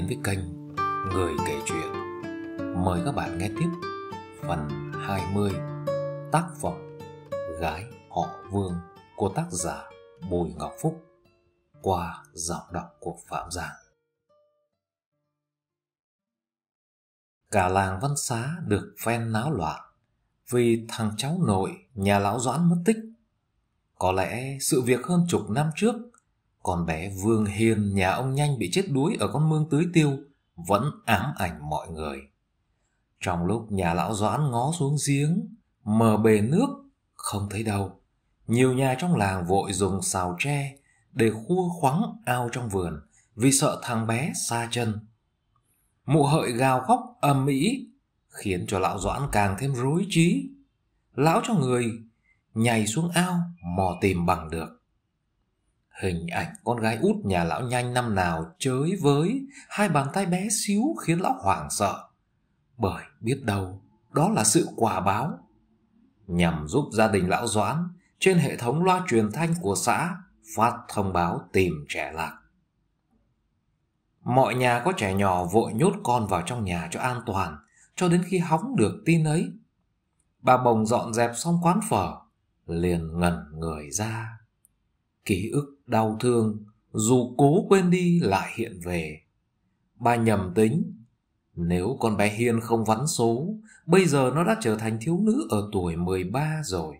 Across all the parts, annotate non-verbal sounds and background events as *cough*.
đến với kênh Người kể chuyện. Mời các bạn nghe tiếp phần 20 tác phẩm Gái họ Vương của tác giả Bùi Ngọc Phúc qua giọng đọc của Phạm Giang. Cả làng Văn Xá được phen náo loạn vì thằng cháu nội nhà lão Doãn mất tích. Có lẽ sự việc hơn chục năm trước con bé Vương hiền nhà ông nhanh bị chết đuối ở con mương tưới tiêu vẫn ám ảnh mọi người. Trong lúc nhà lão Doãn ngó xuống giếng, mờ bề nước, không thấy đâu. Nhiều nhà trong làng vội dùng xào tre để khua khoắng ao trong vườn vì sợ thằng bé xa chân. Mụ hợi gào khóc ầm ĩ khiến cho lão Doãn càng thêm rối trí. Lão cho người nhảy xuống ao mò tìm bằng được. Hình ảnh con gái út nhà lão nhanh năm nào chới với hai bàn tay bé xíu khiến lão hoảng sợ. Bởi biết đâu, đó là sự quả báo. Nhằm giúp gia đình lão Doãn, trên hệ thống loa truyền thanh của xã phát thông báo tìm trẻ lạc. Mọi nhà có trẻ nhỏ vội nhốt con vào trong nhà cho an toàn, cho đến khi hóng được tin ấy. Bà Bồng dọn dẹp xong quán phở, liền ngẩn người ra. Ký ức đau thương, dù cố quên đi lại hiện về. Bà nhầm tính, nếu con bé Hiên không vắn số, bây giờ nó đã trở thành thiếu nữ ở tuổi mười ba rồi.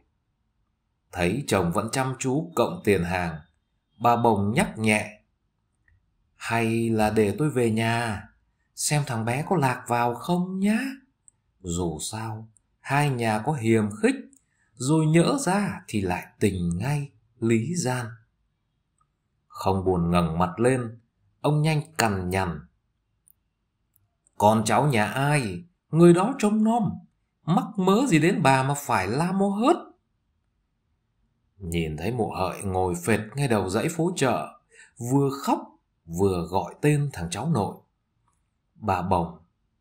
Thấy chồng vẫn chăm chú cộng tiền hàng, bà bồng nhắc nhẹ. Hay là để tôi về nhà, xem thằng bé có lạc vào không nhá. Dù sao, hai nhà có hiềm khích, rồi nhỡ ra thì lại tình ngay, lý gian. Không buồn ngẩng mặt lên, ông nhanh cằn nhằn. Con cháu nhà ai, người đó trông nom, mắc mớ gì đến bà mà phải la mô hớt. Nhìn thấy mụ hợi ngồi phệt ngay đầu dãy phố chợ, vừa khóc vừa gọi tên thằng cháu nội. Bà bồng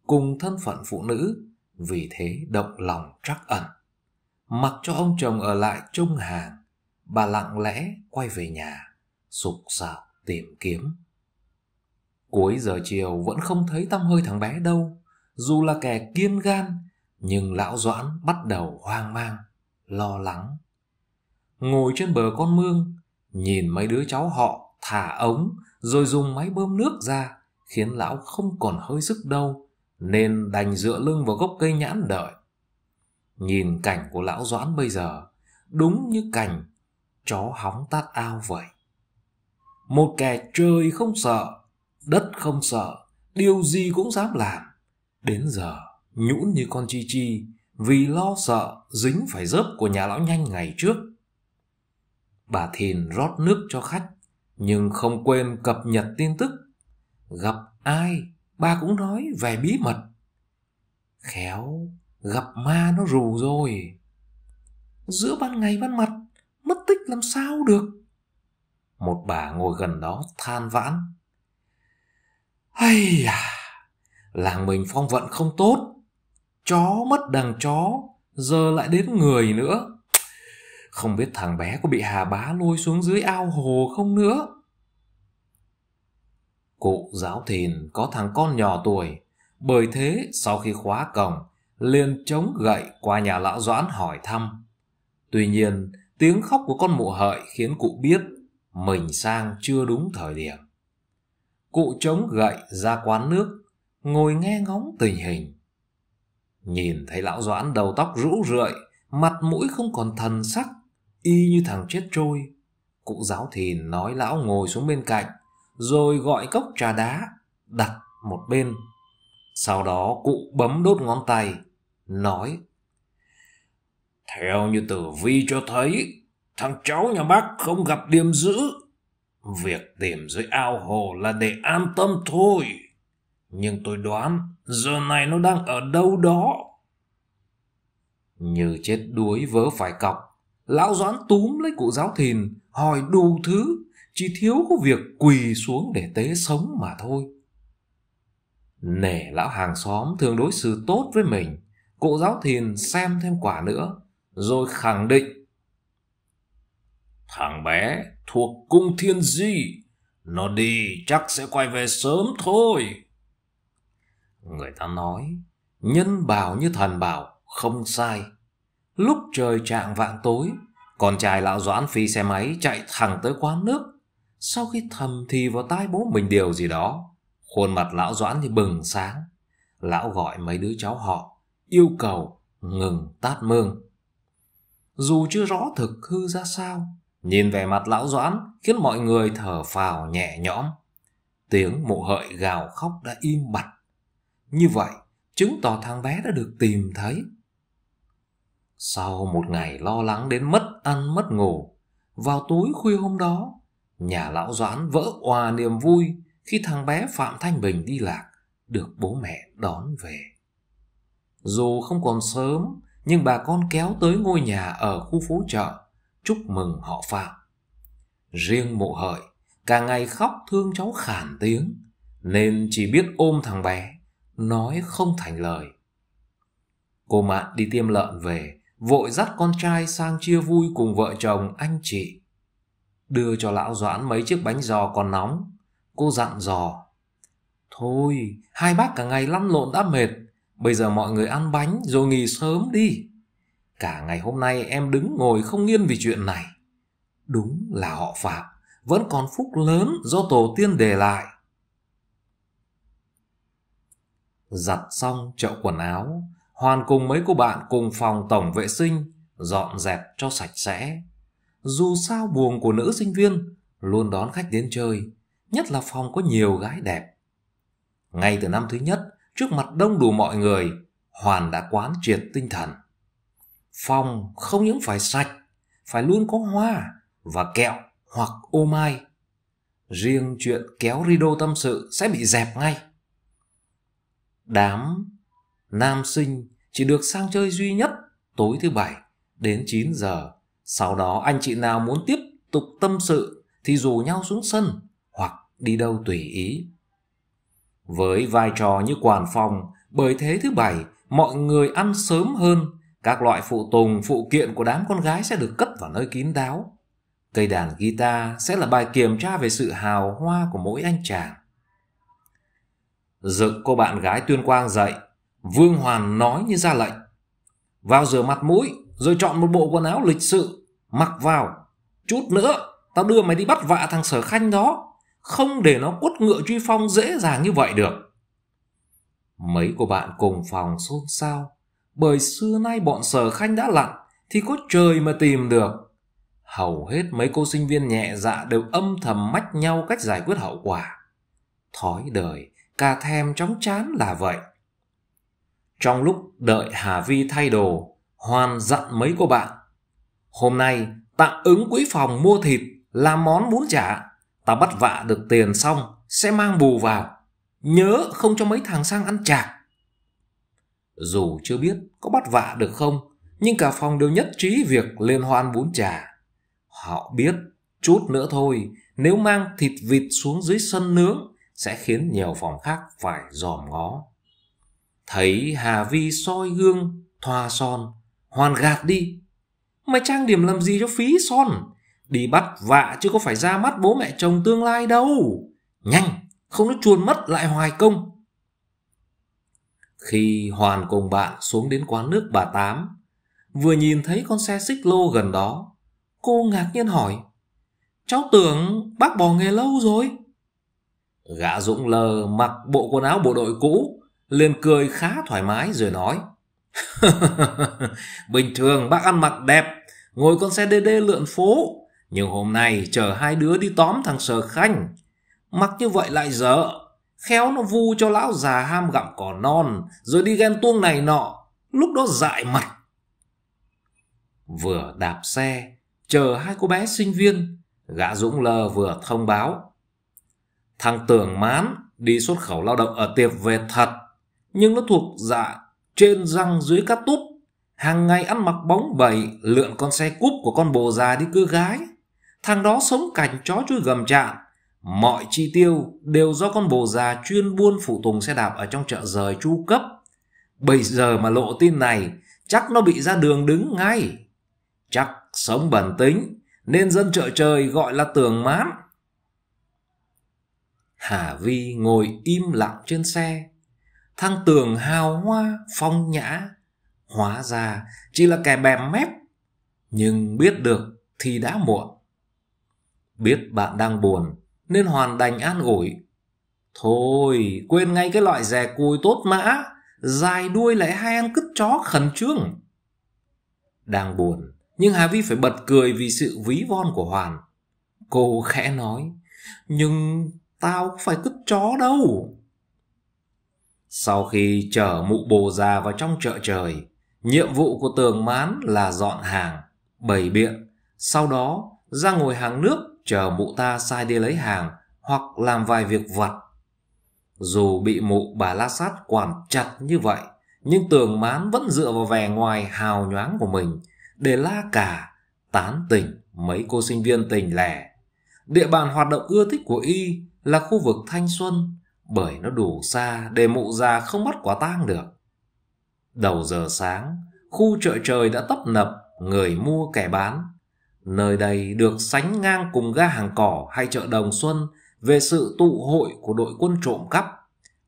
cùng thân phận phụ nữ vì thế động lòng trắc ẩn. Mặc cho ông chồng ở lại trông hàng, bà lặng lẽ quay về nhà sục sạo tìm kiếm. Cuối giờ chiều vẫn không thấy tăm hơi thằng bé đâu, dù là kẻ kiên gan, nhưng lão Doãn bắt đầu hoang mang, lo lắng. Ngồi trên bờ con mương, nhìn mấy đứa cháu họ thả ống rồi dùng máy bơm nước ra khiến lão không còn hơi sức đâu nên đành dựa lưng vào gốc cây nhãn đợi. Nhìn cảnh của lão Doãn bây giờ đúng như cảnh chó hóng tát ao vậy một kẻ trời không sợ đất không sợ điều gì cũng dám làm đến giờ nhũn như con chi chi vì lo sợ dính phải dớp của nhà lão nhanh ngày trước bà thìn rót nước cho khách nhưng không quên cập nhật tin tức gặp ai bà cũng nói về bí mật khéo gặp ma nó rù rồi giữa ban ngày ban mặt mất tích làm sao được một bà ngồi gần đó than vãn. Hay à, làng mình phong vận không tốt. Chó mất đằng chó, giờ lại đến người nữa. Không biết thằng bé có bị hà bá lôi xuống dưới ao hồ không nữa. Cụ giáo thìn có thằng con nhỏ tuổi, bởi thế sau khi khóa cổng, liền chống gậy qua nhà lão doãn hỏi thăm. Tuy nhiên, tiếng khóc của con mụ hợi khiến cụ biết mình sang chưa đúng thời điểm. Cụ chống gậy ra quán nước, ngồi nghe ngóng tình hình. Nhìn thấy lão Doãn đầu tóc rũ rượi, mặt mũi không còn thần sắc, y như thằng chết trôi. Cụ giáo thìn nói lão ngồi xuống bên cạnh, rồi gọi cốc trà đá, đặt một bên. Sau đó cụ bấm đốt ngón tay, nói Theo như tử vi cho thấy Thằng cháu nhà bác không gặp điềm dữ. Việc tìm dưới ao hồ là để an tâm thôi. Nhưng tôi đoán giờ này nó đang ở đâu đó. Như chết đuối vớ phải cọc. Lão Doãn túm lấy cụ giáo thìn, hỏi đủ thứ. Chỉ thiếu có việc quỳ xuống để tế sống mà thôi. Nể lão hàng xóm thường đối xử tốt với mình. Cụ giáo thìn xem thêm quả nữa. Rồi khẳng định Thằng bé thuộc cung thiên di, nó đi chắc sẽ quay về sớm thôi. Người ta nói, nhân bảo như thần bảo, không sai. Lúc trời trạng vạn tối, con trai lão Doãn phi xe máy chạy thẳng tới quán nước. Sau khi thầm thì vào tai bố mình điều gì đó, khuôn mặt lão Doãn thì bừng sáng. Lão gọi mấy đứa cháu họ, yêu cầu ngừng tát mương. Dù chưa rõ thực hư ra sao, Nhìn về mặt lão doãn khiến mọi người thở phào nhẹ nhõm. Tiếng mụ hợi gào khóc đã im bặt. Như vậy, chứng tỏ thằng bé đã được tìm thấy. Sau một ngày lo lắng đến mất ăn mất ngủ, vào tối khuya hôm đó, nhà lão doãn vỡ hòa niềm vui khi thằng bé Phạm Thanh Bình đi lạc, được bố mẹ đón về. Dù không còn sớm, nhưng bà con kéo tới ngôi nhà ở khu phố chợ chúc mừng họ Phạm. Riêng mụ hợi, cả ngày khóc thương cháu khản tiếng, nên chỉ biết ôm thằng bé, nói không thành lời. Cô Mạn đi tiêm lợn về, vội dắt con trai sang chia vui cùng vợ chồng anh chị. Đưa cho lão Doãn mấy chiếc bánh giò còn nóng, cô dặn dò. Thôi, hai bác cả ngày lăn lộn đã mệt, bây giờ mọi người ăn bánh rồi nghỉ sớm đi. Cả ngày hôm nay em đứng ngồi không yên vì chuyện này. Đúng là họ Phạm, vẫn còn phúc lớn do tổ tiên để lại. Giặt xong chậu quần áo, Hoàn cùng mấy cô bạn cùng phòng tổng vệ sinh, dọn dẹp cho sạch sẽ. Dù sao buồng của nữ sinh viên luôn đón khách đến chơi, nhất là phòng có nhiều gái đẹp. Ngay từ năm thứ nhất, trước mặt đông đủ mọi người, Hoàn đã quán triệt tinh thần phòng không những phải sạch, phải luôn có hoa và kẹo hoặc ô mai. Riêng chuyện kéo rido tâm sự sẽ bị dẹp ngay. Đám nam sinh chỉ được sang chơi duy nhất tối thứ bảy đến 9 giờ. Sau đó anh chị nào muốn tiếp tục tâm sự thì rủ nhau xuống sân hoặc đi đâu tùy ý. Với vai trò như quản phòng, bởi thế thứ bảy mọi người ăn sớm hơn các loại phụ tùng, phụ kiện của đám con gái sẽ được cất vào nơi kín đáo. Cây đàn guitar sẽ là bài kiểm tra về sự hào hoa của mỗi anh chàng. Dựng cô bạn gái tuyên quang dậy, Vương Hoàn nói như ra lệnh. Vào rửa mặt mũi, rồi chọn một bộ quần áo lịch sự, mặc vào. Chút nữa, tao đưa mày đi bắt vạ thằng sở khanh đó. Không để nó quất ngựa truy phong dễ dàng như vậy được. Mấy cô bạn cùng phòng xôn xao bởi xưa nay bọn sở khanh đã lặn thì có trời mà tìm được. Hầu hết mấy cô sinh viên nhẹ dạ đều âm thầm mách nhau cách giải quyết hậu quả. Thói đời, cà thèm chóng chán là vậy. Trong lúc đợi Hà Vi thay đồ, Hoan dặn mấy cô bạn. Hôm nay tạm ứng quỹ phòng mua thịt làm món bún chả. Ta bắt vạ được tiền xong sẽ mang bù vào. Nhớ không cho mấy thằng sang ăn chạc. Dù chưa biết có bắt vạ được không, nhưng cả phòng đều nhất trí việc liên hoan bún chả. Họ biết, chút nữa thôi, nếu mang thịt vịt xuống dưới sân nướng, sẽ khiến nhiều phòng khác phải dòm ngó. Thấy Hà Vi soi gương, thoa son, hoàn gạt đi. Mày trang điểm làm gì cho phí son? Đi bắt vạ chứ có phải ra mắt bố mẹ chồng tương lai đâu. Nhanh, không nó chuồn mất lại hoài công. Khi Hoàn cùng bạn xuống đến quán nước bà Tám, vừa nhìn thấy con xe xích lô gần đó, cô ngạc nhiên hỏi, Cháu tưởng bác bỏ nghề lâu rồi. Gã Dũng lờ mặc bộ quần áo bộ đội cũ, liền cười khá thoải mái rồi nói, *laughs* Bình thường bác ăn mặc đẹp, ngồi con xe đê đê lượn phố, nhưng hôm nay chờ hai đứa đi tóm thằng Sở Khanh. Mặc như vậy lại dở, Khéo nó vu cho lão già ham gặm cỏ non Rồi đi ghen tuông này nọ Lúc đó dại mặt Vừa đạp xe Chờ hai cô bé sinh viên Gã Dũng Lơ vừa thông báo Thằng Tưởng Mán Đi xuất khẩu lao động ở tiệp về thật Nhưng nó thuộc dạ Trên răng dưới cát túp Hàng ngày ăn mặc bóng bẩy Lượn con xe cúp của con bồ già đi cưa gái Thằng đó sống cảnh chó chui gầm trạm Mọi chi tiêu đều do con bồ già chuyên buôn phụ tùng xe đạp ở trong chợ rời chu cấp. Bây giờ mà lộ tin này, chắc nó bị ra đường đứng ngay. Chắc sống bẩn tính, nên dân chợ trời gọi là tường mán. Hà Vi ngồi im lặng trên xe. Thang tường hào hoa, phong nhã. Hóa ra chỉ là kẻ bèm mép. Nhưng biết được thì đã muộn. Biết bạn đang buồn, nên Hoàn đành an ủi. Thôi, quên ngay cái loại rè cùi tốt mã, dài đuôi lại hai ăn cứt chó khẩn trương. Đang buồn, nhưng Hà Vi phải bật cười vì sự ví von của Hoàn. Cô khẽ nói, nhưng tao cũng phải cứt chó đâu. Sau khi chở mụ bồ già vào trong chợ trời, nhiệm vụ của tường mán là dọn hàng, bày biện, sau đó ra ngồi hàng nước chờ mụ ta sai đi lấy hàng hoặc làm vài việc vặt. Dù bị mụ bà la sát quản chặt như vậy, nhưng tường mán vẫn dựa vào vẻ ngoài hào nhoáng của mình để la cả, tán tỉnh mấy cô sinh viên tình lẻ. Địa bàn hoạt động ưa thích của y là khu vực thanh xuân bởi nó đủ xa để mụ già không bắt quả tang được. Đầu giờ sáng, khu chợ trời đã tấp nập người mua kẻ bán Nơi đây được sánh ngang cùng ga hàng cỏ hay chợ Đồng Xuân về sự tụ hội của đội quân trộm cắp,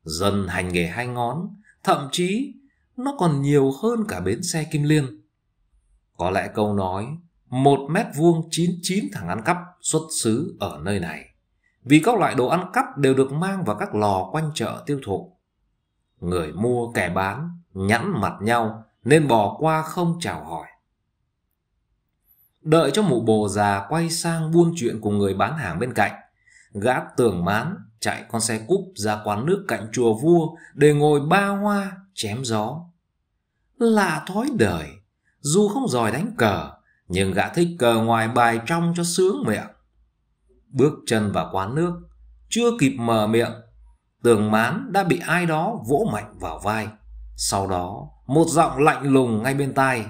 dần hành nghề hai ngón, thậm chí nó còn nhiều hơn cả bến xe Kim Liên. Có lẽ câu nói một mét vuông chín chín thằng ăn cắp xuất xứ ở nơi này, vì các loại đồ ăn cắp đều được mang vào các lò quanh chợ tiêu thụ. Người mua kẻ bán nhẵn mặt nhau nên bỏ qua không chào hỏi. Đợi cho mụ bồ già quay sang buôn chuyện cùng người bán hàng bên cạnh. Gã tưởng mán chạy con xe cúp ra quán nước cạnh chùa vua để ngồi ba hoa chém gió. Lạ thói đời, dù không giỏi đánh cờ, nhưng gã thích cờ ngoài bài trong cho sướng miệng. Bước chân vào quán nước, chưa kịp mở miệng, tường mán đã bị ai đó vỗ mạnh vào vai. Sau đó, một giọng lạnh lùng ngay bên tai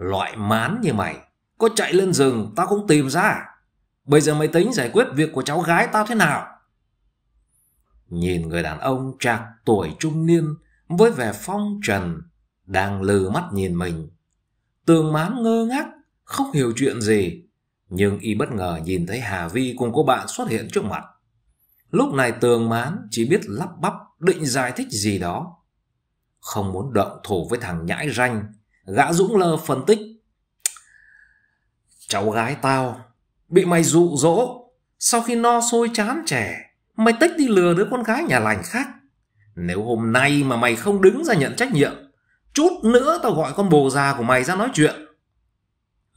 Loại mán như mày, có chạy lên rừng tao cũng tìm ra Bây giờ mày tính giải quyết việc của cháu gái tao thế nào? Nhìn người đàn ông trạc tuổi trung niên với vẻ phong trần, đang lừ mắt nhìn mình. Tường mán ngơ ngác, không hiểu chuyện gì. Nhưng y bất ngờ nhìn thấy Hà Vi cùng cô bạn xuất hiện trước mặt. Lúc này tường mán chỉ biết lắp bắp định giải thích gì đó. Không muốn động thủ với thằng nhãi ranh, Gã Dũng Lơ phân tích. Cháu gái tao bị mày dụ dỗ. Sau khi no sôi chán trẻ, mày tích đi lừa đứa con gái nhà lành khác. Nếu hôm nay mà mày không đứng ra nhận trách nhiệm, chút nữa tao gọi con bồ già của mày ra nói chuyện.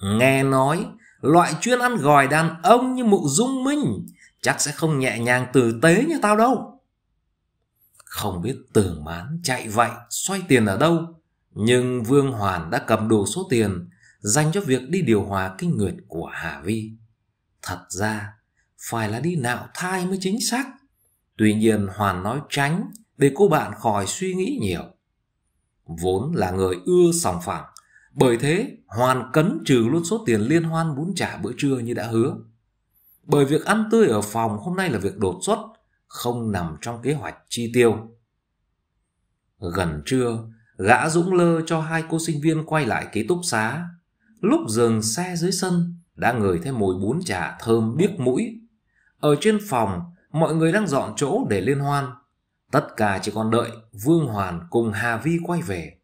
Nghe nói, loại chuyên ăn gòi đàn ông như mụ Dung Minh chắc sẽ không nhẹ nhàng tử tế như tao đâu. Không biết tưởng mán chạy vậy, xoay tiền ở đâu, nhưng Vương Hoàn đã cầm đủ số tiền dành cho việc đi điều hòa kinh nguyệt của Hà Vi. Thật ra, phải là đi nạo thai mới chính xác. Tuy nhiên Hoàn nói tránh để cô bạn khỏi suy nghĩ nhiều. Vốn là người ưa sòng phẳng, bởi thế Hoàn cấn trừ luôn số tiền liên hoan bún trả bữa trưa như đã hứa. Bởi việc ăn tươi ở phòng hôm nay là việc đột xuất, không nằm trong kế hoạch chi tiêu. Gần trưa, gã dũng lơ cho hai cô sinh viên quay lại ký túc xá. Lúc dừng xe dưới sân, đã ngửi thấy mùi bún chả thơm điếc mũi. Ở trên phòng, mọi người đang dọn chỗ để liên hoan. Tất cả chỉ còn đợi Vương Hoàn cùng Hà Vi quay về.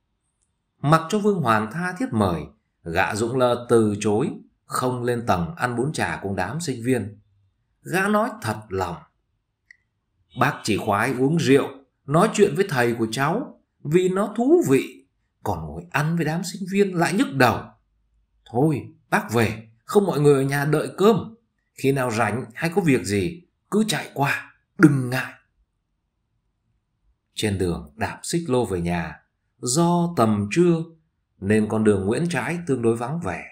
Mặc cho Vương Hoàn tha thiết mời, gã Dũng Lơ từ chối, không lên tầng ăn bún chả cùng đám sinh viên. Gã nói thật lòng. Bác chỉ khoái uống rượu, nói chuyện với thầy của cháu vì nó thú vị còn ngồi ăn với đám sinh viên lại nhức đầu thôi bác về không mọi người ở nhà đợi cơm khi nào rảnh hay có việc gì cứ chạy qua đừng ngại trên đường đạp xích lô về nhà do tầm trưa nên con đường nguyễn trãi tương đối vắng vẻ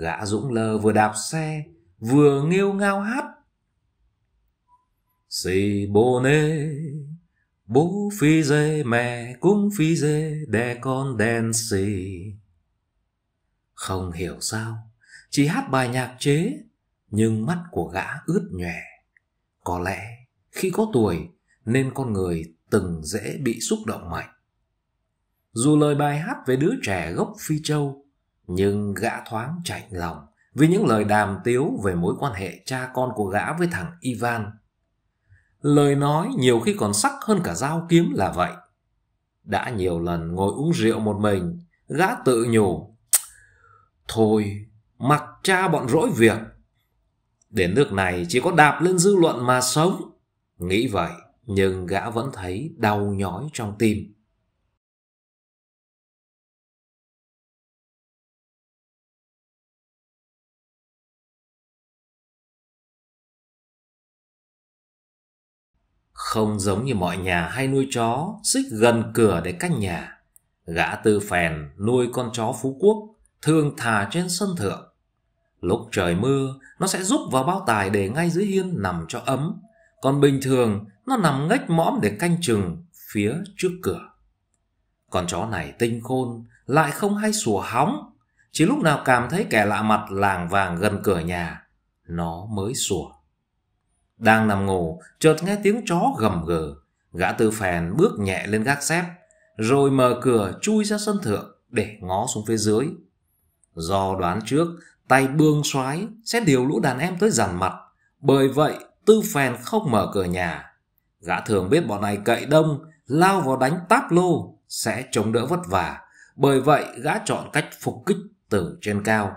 gã dũng lơ vừa đạp xe vừa nghêu ngao hát Sei bonnet Bố phi dê mẹ cũng phi dê đè con đèn xì. Không hiểu sao, chỉ hát bài nhạc chế, nhưng mắt của gã ướt nhòe. Có lẽ khi có tuổi nên con người từng dễ bị xúc động mạnh. Dù lời bài hát về đứa trẻ gốc Phi Châu, nhưng gã thoáng chạnh lòng vì những lời đàm tiếu về mối quan hệ cha con của gã với thằng Ivan Lời nói nhiều khi còn sắc hơn cả dao kiếm là vậy. Đã nhiều lần ngồi uống rượu một mình, gã tự nhủ. Thôi, mặc cha bọn rỗi việc. Đến nước này chỉ có đạp lên dư luận mà sống. Nghĩ vậy, nhưng gã vẫn thấy đau nhói trong tim. Không giống như mọi nhà hay nuôi chó, xích gần cửa để canh nhà. Gã tư phèn nuôi con chó Phú Quốc, thường thả trên sân thượng. Lúc trời mưa, nó sẽ rúc vào bao tài để ngay dưới hiên nằm cho ấm. Còn bình thường, nó nằm ngách mõm để canh chừng phía trước cửa. Con chó này tinh khôn, lại không hay sủa hóng. Chỉ lúc nào cảm thấy kẻ lạ mặt làng vàng gần cửa nhà, nó mới sủa. Đang nằm ngủ, chợt nghe tiếng chó gầm gừ. Gã tư phèn bước nhẹ lên gác xếp, rồi mở cửa chui ra sân thượng để ngó xuống phía dưới. Do đoán trước, tay bương soái sẽ điều lũ đàn em tới dằn mặt. Bởi vậy, tư phèn không mở cửa nhà. Gã thường biết bọn này cậy đông, lao vào đánh táp lô, sẽ chống đỡ vất vả. Bởi vậy, gã chọn cách phục kích từ trên cao.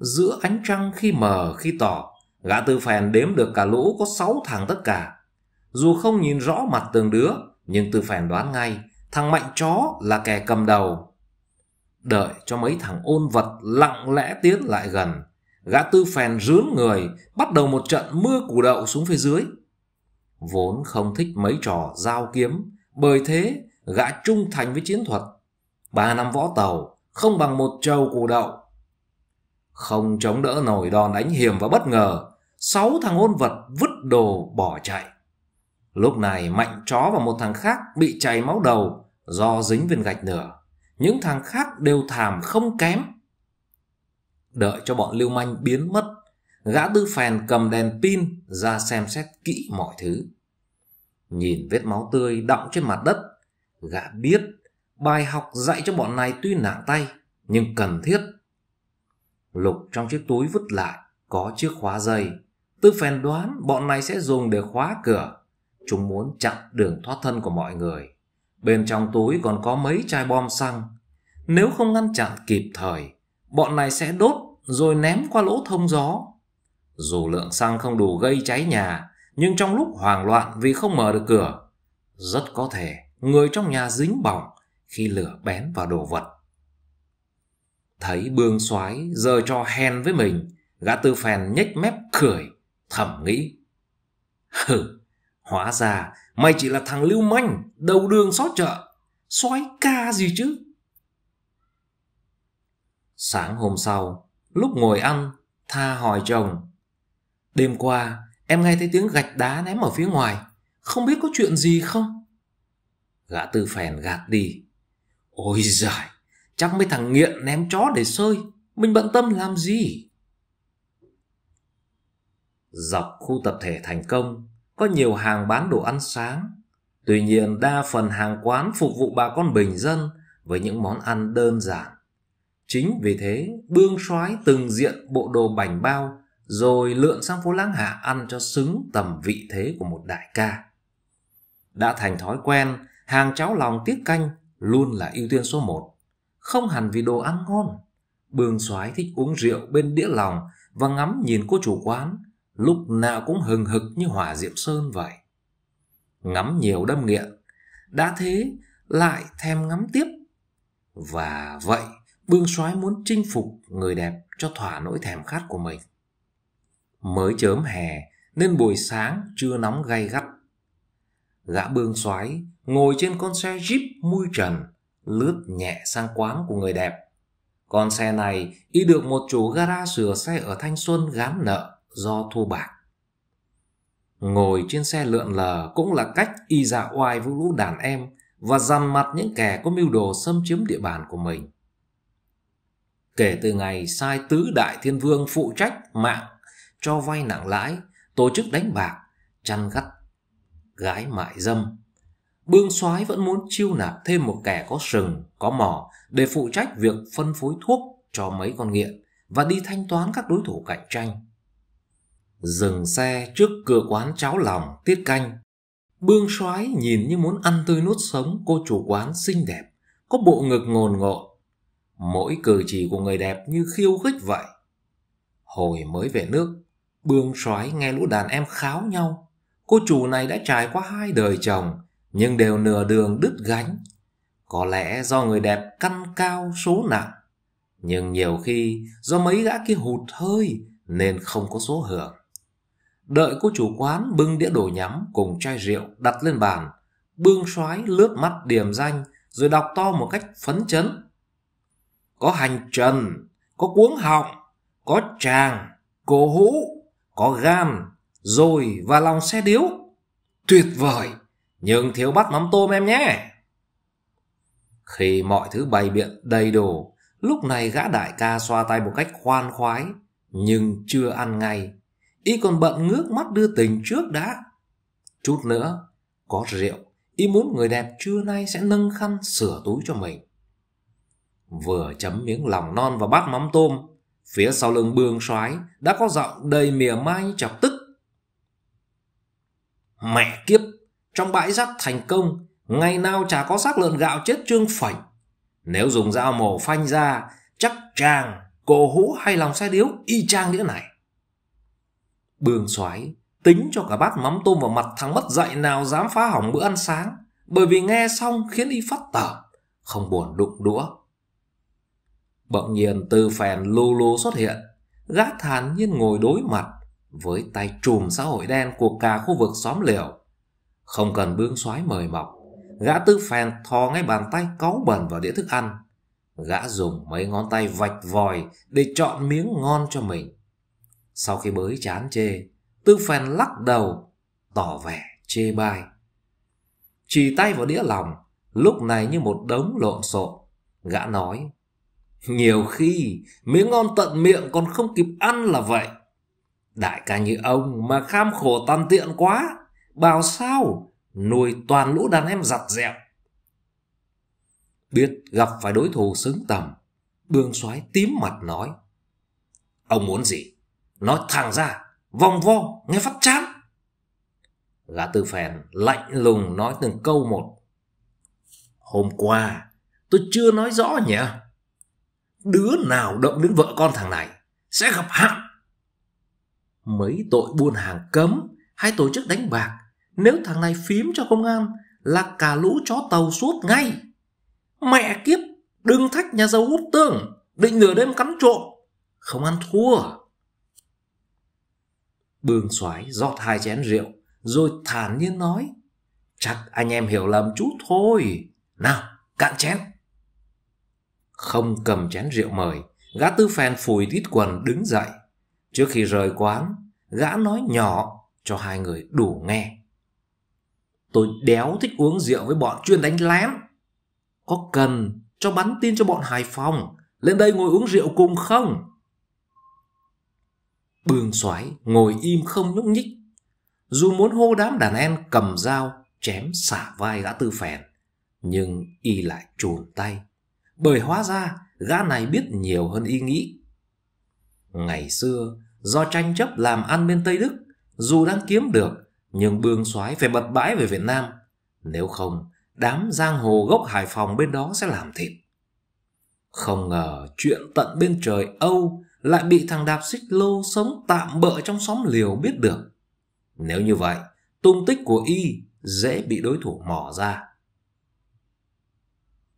Giữa ánh trăng khi mờ khi tỏ, Gã tư phèn đếm được cả lũ có sáu thằng tất cả. Dù không nhìn rõ mặt từng đứa, nhưng tư phèn đoán ngay, thằng mạnh chó là kẻ cầm đầu. Đợi cho mấy thằng ôn vật lặng lẽ tiến lại gần, gã tư phèn rướn người, bắt đầu một trận mưa củ đậu xuống phía dưới. Vốn không thích mấy trò giao kiếm, bởi thế gã trung thành với chiến thuật. Ba năm võ tàu, không bằng một trầu củ đậu. Không chống đỡ nổi đòn đánh hiểm và bất ngờ, sáu thằng ôn vật vứt đồ bỏ chạy. Lúc này Mạnh chó và một thằng khác bị chảy máu đầu do dính viên gạch nửa. Những thằng khác đều thảm không kém. Đợi cho bọn lưu manh biến mất, gã tư phèn cầm đèn pin ra xem xét kỹ mọi thứ. Nhìn vết máu tươi đọng trên mặt đất, gã biết bài học dạy cho bọn này tuy nặng tay nhưng cần thiết. Lục trong chiếc túi vứt lại có chiếc khóa dây Tôi phèn đoán bọn này sẽ dùng để khóa cửa. Chúng muốn chặn đường thoát thân của mọi người. Bên trong túi còn có mấy chai bom xăng. Nếu không ngăn chặn kịp thời, bọn này sẽ đốt rồi ném qua lỗ thông gió. Dù lượng xăng không đủ gây cháy nhà, nhưng trong lúc hoảng loạn vì không mở được cửa, rất có thể người trong nhà dính bỏng khi lửa bén vào đồ vật. Thấy bương soái giờ cho hen với mình, gã tư phèn nhếch mép cười thầm nghĩ. Hừ, hóa ra mày chỉ là thằng lưu manh, đầu đường xót chợ, xoái ca gì chứ. Sáng hôm sau, lúc ngồi ăn, Tha hỏi chồng. Đêm qua, em nghe thấy tiếng gạch đá ném ở phía ngoài, không biết có chuyện gì không? Gã tư phèn gạt đi. Ôi giời, chắc mấy thằng nghiện ném chó để sơi, mình bận tâm làm gì? Dọc khu tập thể thành công, có nhiều hàng bán đồ ăn sáng. Tuy nhiên đa phần hàng quán phục vụ bà con bình dân với những món ăn đơn giản. Chính vì thế, bương soái từng diện bộ đồ bảnh bao rồi lượn sang phố Láng Hạ ăn cho xứng tầm vị thế của một đại ca. Đã thành thói quen, hàng cháo lòng tiết canh luôn là ưu tiên số một. Không hẳn vì đồ ăn ngon. Bương soái thích uống rượu bên đĩa lòng và ngắm nhìn cô chủ quán lúc nào cũng hừng hực như hỏa diệm sơn vậy. Ngắm nhiều đâm nghiện, đã thế lại thèm ngắm tiếp. Và vậy, Bương Soái muốn chinh phục người đẹp cho thỏa nỗi thèm khát của mình. Mới chớm hè nên buổi sáng chưa nóng gay gắt. Gã Bương Soái ngồi trên con xe Jeep mui trần, lướt nhẹ sang quán của người đẹp. Con xe này y được một chủ gara sửa xe ở Thanh Xuân gán nợ do thua bạc. Ngồi trên xe lượn lờ cũng là cách y dạ oai vũ lũ đàn em và dằn mặt những kẻ có mưu đồ xâm chiếm địa bàn của mình. Kể từ ngày sai tứ đại thiên vương phụ trách mạng cho vay nặng lãi, tổ chức đánh bạc, chăn gắt, gái mại dâm. Bương soái vẫn muốn chiêu nạp thêm một kẻ có sừng, có mỏ để phụ trách việc phân phối thuốc cho mấy con nghiện và đi thanh toán các đối thủ cạnh tranh dừng xe trước cửa quán cháo lòng tiết canh. Bương soái nhìn như muốn ăn tươi nuốt sống cô chủ quán xinh đẹp, có bộ ngực ngồn ngộ. Mỗi cử chỉ của người đẹp như khiêu khích vậy. Hồi mới về nước, bương soái nghe lũ đàn em kháo nhau. Cô chủ này đã trải qua hai đời chồng, nhưng đều nửa đường đứt gánh. Có lẽ do người đẹp căn cao số nặng, nhưng nhiều khi do mấy gã kia hụt hơi nên không có số hưởng. Đợi cô chủ quán bưng đĩa đồ nhắm cùng chai rượu đặt lên bàn, bương soái lướt mắt điểm danh rồi đọc to một cách phấn chấn. Có hành trần, có cuống họng, có tràng, cổ hũ, có gan, rồi và lòng xe điếu. Tuyệt vời, nhưng thiếu bát mắm tôm em nhé. Khi mọi thứ bày biện đầy đủ, lúc này gã đại ca xoa tay một cách khoan khoái, nhưng chưa ăn ngay Y còn bận ngước mắt đưa tình trước đã Chút nữa Có rượu Y muốn người đẹp trưa nay sẽ nâng khăn sửa túi cho mình Vừa chấm miếng lòng non và bát mắm tôm Phía sau lưng bương soái Đã có giọng đầy mỉa mai chọc tức Mẹ kiếp Trong bãi rác thành công Ngày nào chả có xác lợn gạo chết trương phẩy. Nếu dùng dao mổ phanh ra Chắc chàng, cổ hũ hay lòng xe điếu Y chang đĩa này Bương xoáy tính cho cả bát mắm tôm vào mặt thằng mất dạy nào dám phá hỏng bữa ăn sáng bởi vì nghe xong khiến y phát tở không buồn đụng đũa. Bỗng nhiên từ phèn lô lô xuất hiện, gã thản nhiên ngồi đối mặt với tay trùm xã hội đen của cả khu vực xóm liều. Không cần bương soái mời mọc, gã tư phèn thò ngay bàn tay cáu bẩn vào đĩa thức ăn. Gã dùng mấy ngón tay vạch vòi để chọn miếng ngon cho mình. Sau khi bới chán chê, Tư Phèn lắc đầu, tỏ vẻ chê bai. Chỉ tay vào đĩa lòng, lúc này như một đống lộn xộn. Gã nói, nhiều khi miếng ngon tận miệng còn không kịp ăn là vậy. Đại ca như ông mà kham khổ tàn tiện quá, bảo sao nuôi toàn lũ đàn em giặt dẹo. Biết gặp phải đối thủ xứng tầm, Bương soái tím mặt nói. Ông muốn gì? Nói thẳng ra, vòng vo, nghe phát chán. Gã tư phèn lạnh lùng nói từng câu một. Hôm qua, tôi chưa nói rõ nhỉ? Đứa nào động đến vợ con thằng này sẽ gặp hạn. Mấy tội buôn hàng cấm hay tổ chức đánh bạc, nếu thằng này phím cho công an là cả lũ chó tàu suốt ngay. Mẹ kiếp, đừng thách nhà giàu hút tương, định nửa đêm cắn trộm, không ăn thua. Bương soái rót hai chén rượu, rồi thản nhiên nói. Chắc anh em hiểu lầm chút thôi. Nào, cạn chén. Không cầm chén rượu mời, gã tư phèn phùi tít quần đứng dậy. Trước khi rời quán, gã nói nhỏ cho hai người đủ nghe. Tôi đéo thích uống rượu với bọn chuyên đánh lén. Có cần cho bắn tin cho bọn Hải Phòng lên đây ngồi uống rượu cùng không? Bương soái ngồi im không nhúc nhích. Dù muốn hô đám đàn em cầm dao chém xả vai gã tư phèn, nhưng y lại chùn tay. Bởi hóa ra gã này biết nhiều hơn y nghĩ. Ngày xưa, do tranh chấp làm ăn bên Tây Đức, dù đang kiếm được, nhưng bương soái phải bật bãi về Việt Nam. Nếu không, đám giang hồ gốc Hải Phòng bên đó sẽ làm thịt. Không ngờ chuyện tận bên trời Âu lại bị thằng đạp xích lô sống tạm bỡ trong xóm liều biết được. Nếu như vậy, tung tích của y dễ bị đối thủ mò ra.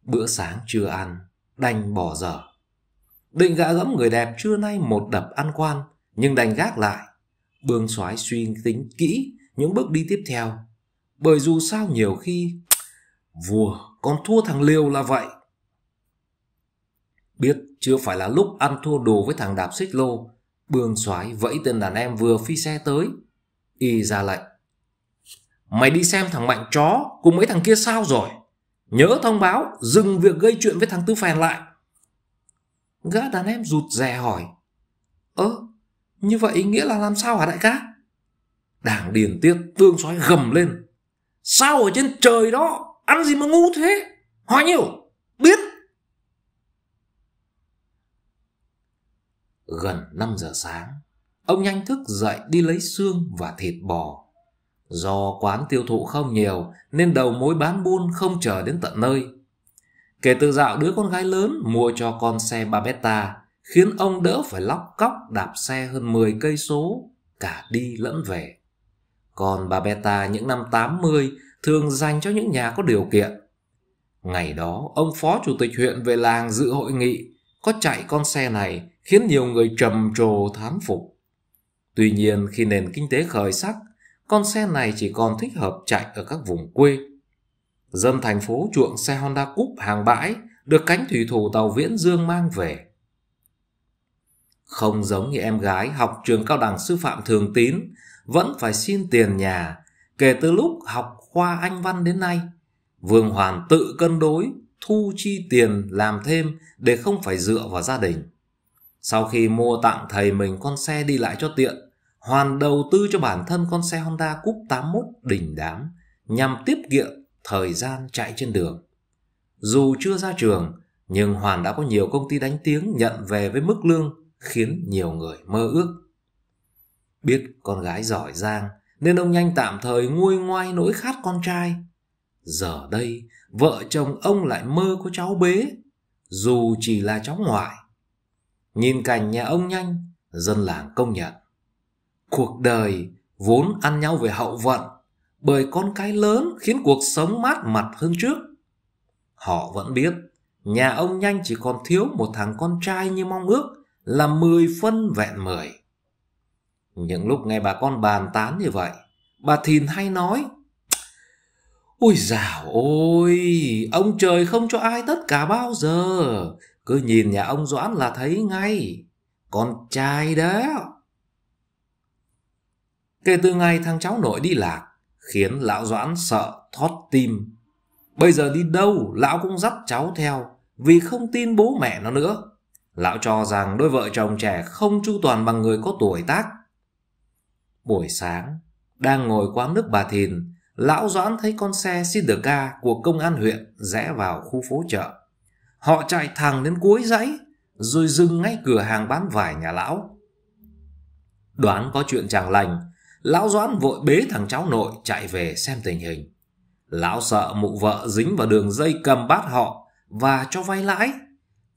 Bữa sáng chưa ăn, đành bỏ dở. Định gã gẫm người đẹp trưa nay một đập ăn quan, nhưng đành gác lại. Bương soái suy tính kỹ những bước đi tiếp theo. Bởi dù sao nhiều khi, *tsk* vùa, còn thua thằng liều là vậy. Biết chưa phải là lúc ăn thua đồ với thằng đạp xích lô, bương soái vẫy tên đàn em vừa phi xe tới. Y ra lệnh. Mày đi xem thằng Mạnh chó cùng mấy thằng kia sao rồi. Nhớ thông báo dừng việc gây chuyện với thằng Tư Phèn lại. Gã đàn em rụt rè hỏi. Ơ, như vậy nghĩa là làm sao hả đại ca? Đảng điền tiết tương soái gầm lên. Sao ở trên trời đó, ăn gì mà ngu thế? Hỏi nhiều, biết gần 5 giờ sáng. Ông nhanh thức dậy đi lấy xương và thịt bò. Do quán tiêu thụ không nhiều nên đầu mối bán buôn không chờ đến tận nơi. Kể từ dạo đứa con gái lớn mua cho con xe Babetta khiến ông đỡ phải lóc cóc đạp xe hơn 10 cây số cả đi lẫn về. Còn beta những năm 80 thường dành cho những nhà có điều kiện. Ngày đó, ông phó chủ tịch huyện về làng dự hội nghị có chạy con xe này khiến nhiều người trầm trồ thán phục. Tuy nhiên khi nền kinh tế khởi sắc, con xe này chỉ còn thích hợp chạy ở các vùng quê. Dân thành phố chuộng xe Honda Coupe hàng bãi được cánh thủy thủ tàu Viễn Dương mang về. Không giống như em gái học trường cao đẳng sư phạm thường tín, vẫn phải xin tiền nhà. Kể từ lúc học khoa Anh Văn đến nay, Vương Hoàn tự cân đối, thu chi tiền làm thêm để không phải dựa vào gia đình. Sau khi mua tặng thầy mình con xe đi lại cho tiện, Hoàn đầu tư cho bản thân con xe Honda Cúp 81 đỉnh đám nhằm tiết kiệm thời gian chạy trên đường. Dù chưa ra trường, nhưng Hoàn đã có nhiều công ty đánh tiếng nhận về với mức lương khiến nhiều người mơ ước. Biết con gái giỏi giang nên ông nhanh tạm thời nguôi ngoai nỗi khát con trai. Giờ đây, vợ chồng ông lại mơ có cháu bế, dù chỉ là cháu ngoại Nhìn cảnh nhà ông nhanh, dân làng công nhận. Cuộc đời vốn ăn nhau về hậu vận, bởi con cái lớn khiến cuộc sống mát mặt hơn trước. Họ vẫn biết, nhà ông nhanh chỉ còn thiếu một thằng con trai như mong ước là mười phân vẹn mười Những lúc nghe bà con bàn tán như vậy, bà Thìn hay nói, Ôi dào ôi, ông trời không cho ai tất cả bao giờ, cứ nhìn nhà ông Doãn là thấy ngay. Con trai đó. Kể từ ngày thằng cháu nội đi lạc, khiến lão Doãn sợ thoát tim. Bây giờ đi đâu, lão cũng dắt cháu theo, vì không tin bố mẹ nó nữa. Lão cho rằng đôi vợ chồng trẻ không chu toàn bằng người có tuổi tác. Buổi sáng, đang ngồi quán nước bà Thìn, lão Doãn thấy con xe xin được ca của công an huyện rẽ vào khu phố chợ. Họ chạy thẳng đến cuối dãy, rồi dừng ngay cửa hàng bán vải nhà lão. Đoán có chuyện chẳng lành, lão Doãn vội bế thằng cháu nội chạy về xem tình hình. Lão sợ mụ vợ dính vào đường dây cầm bát họ và cho vay lãi.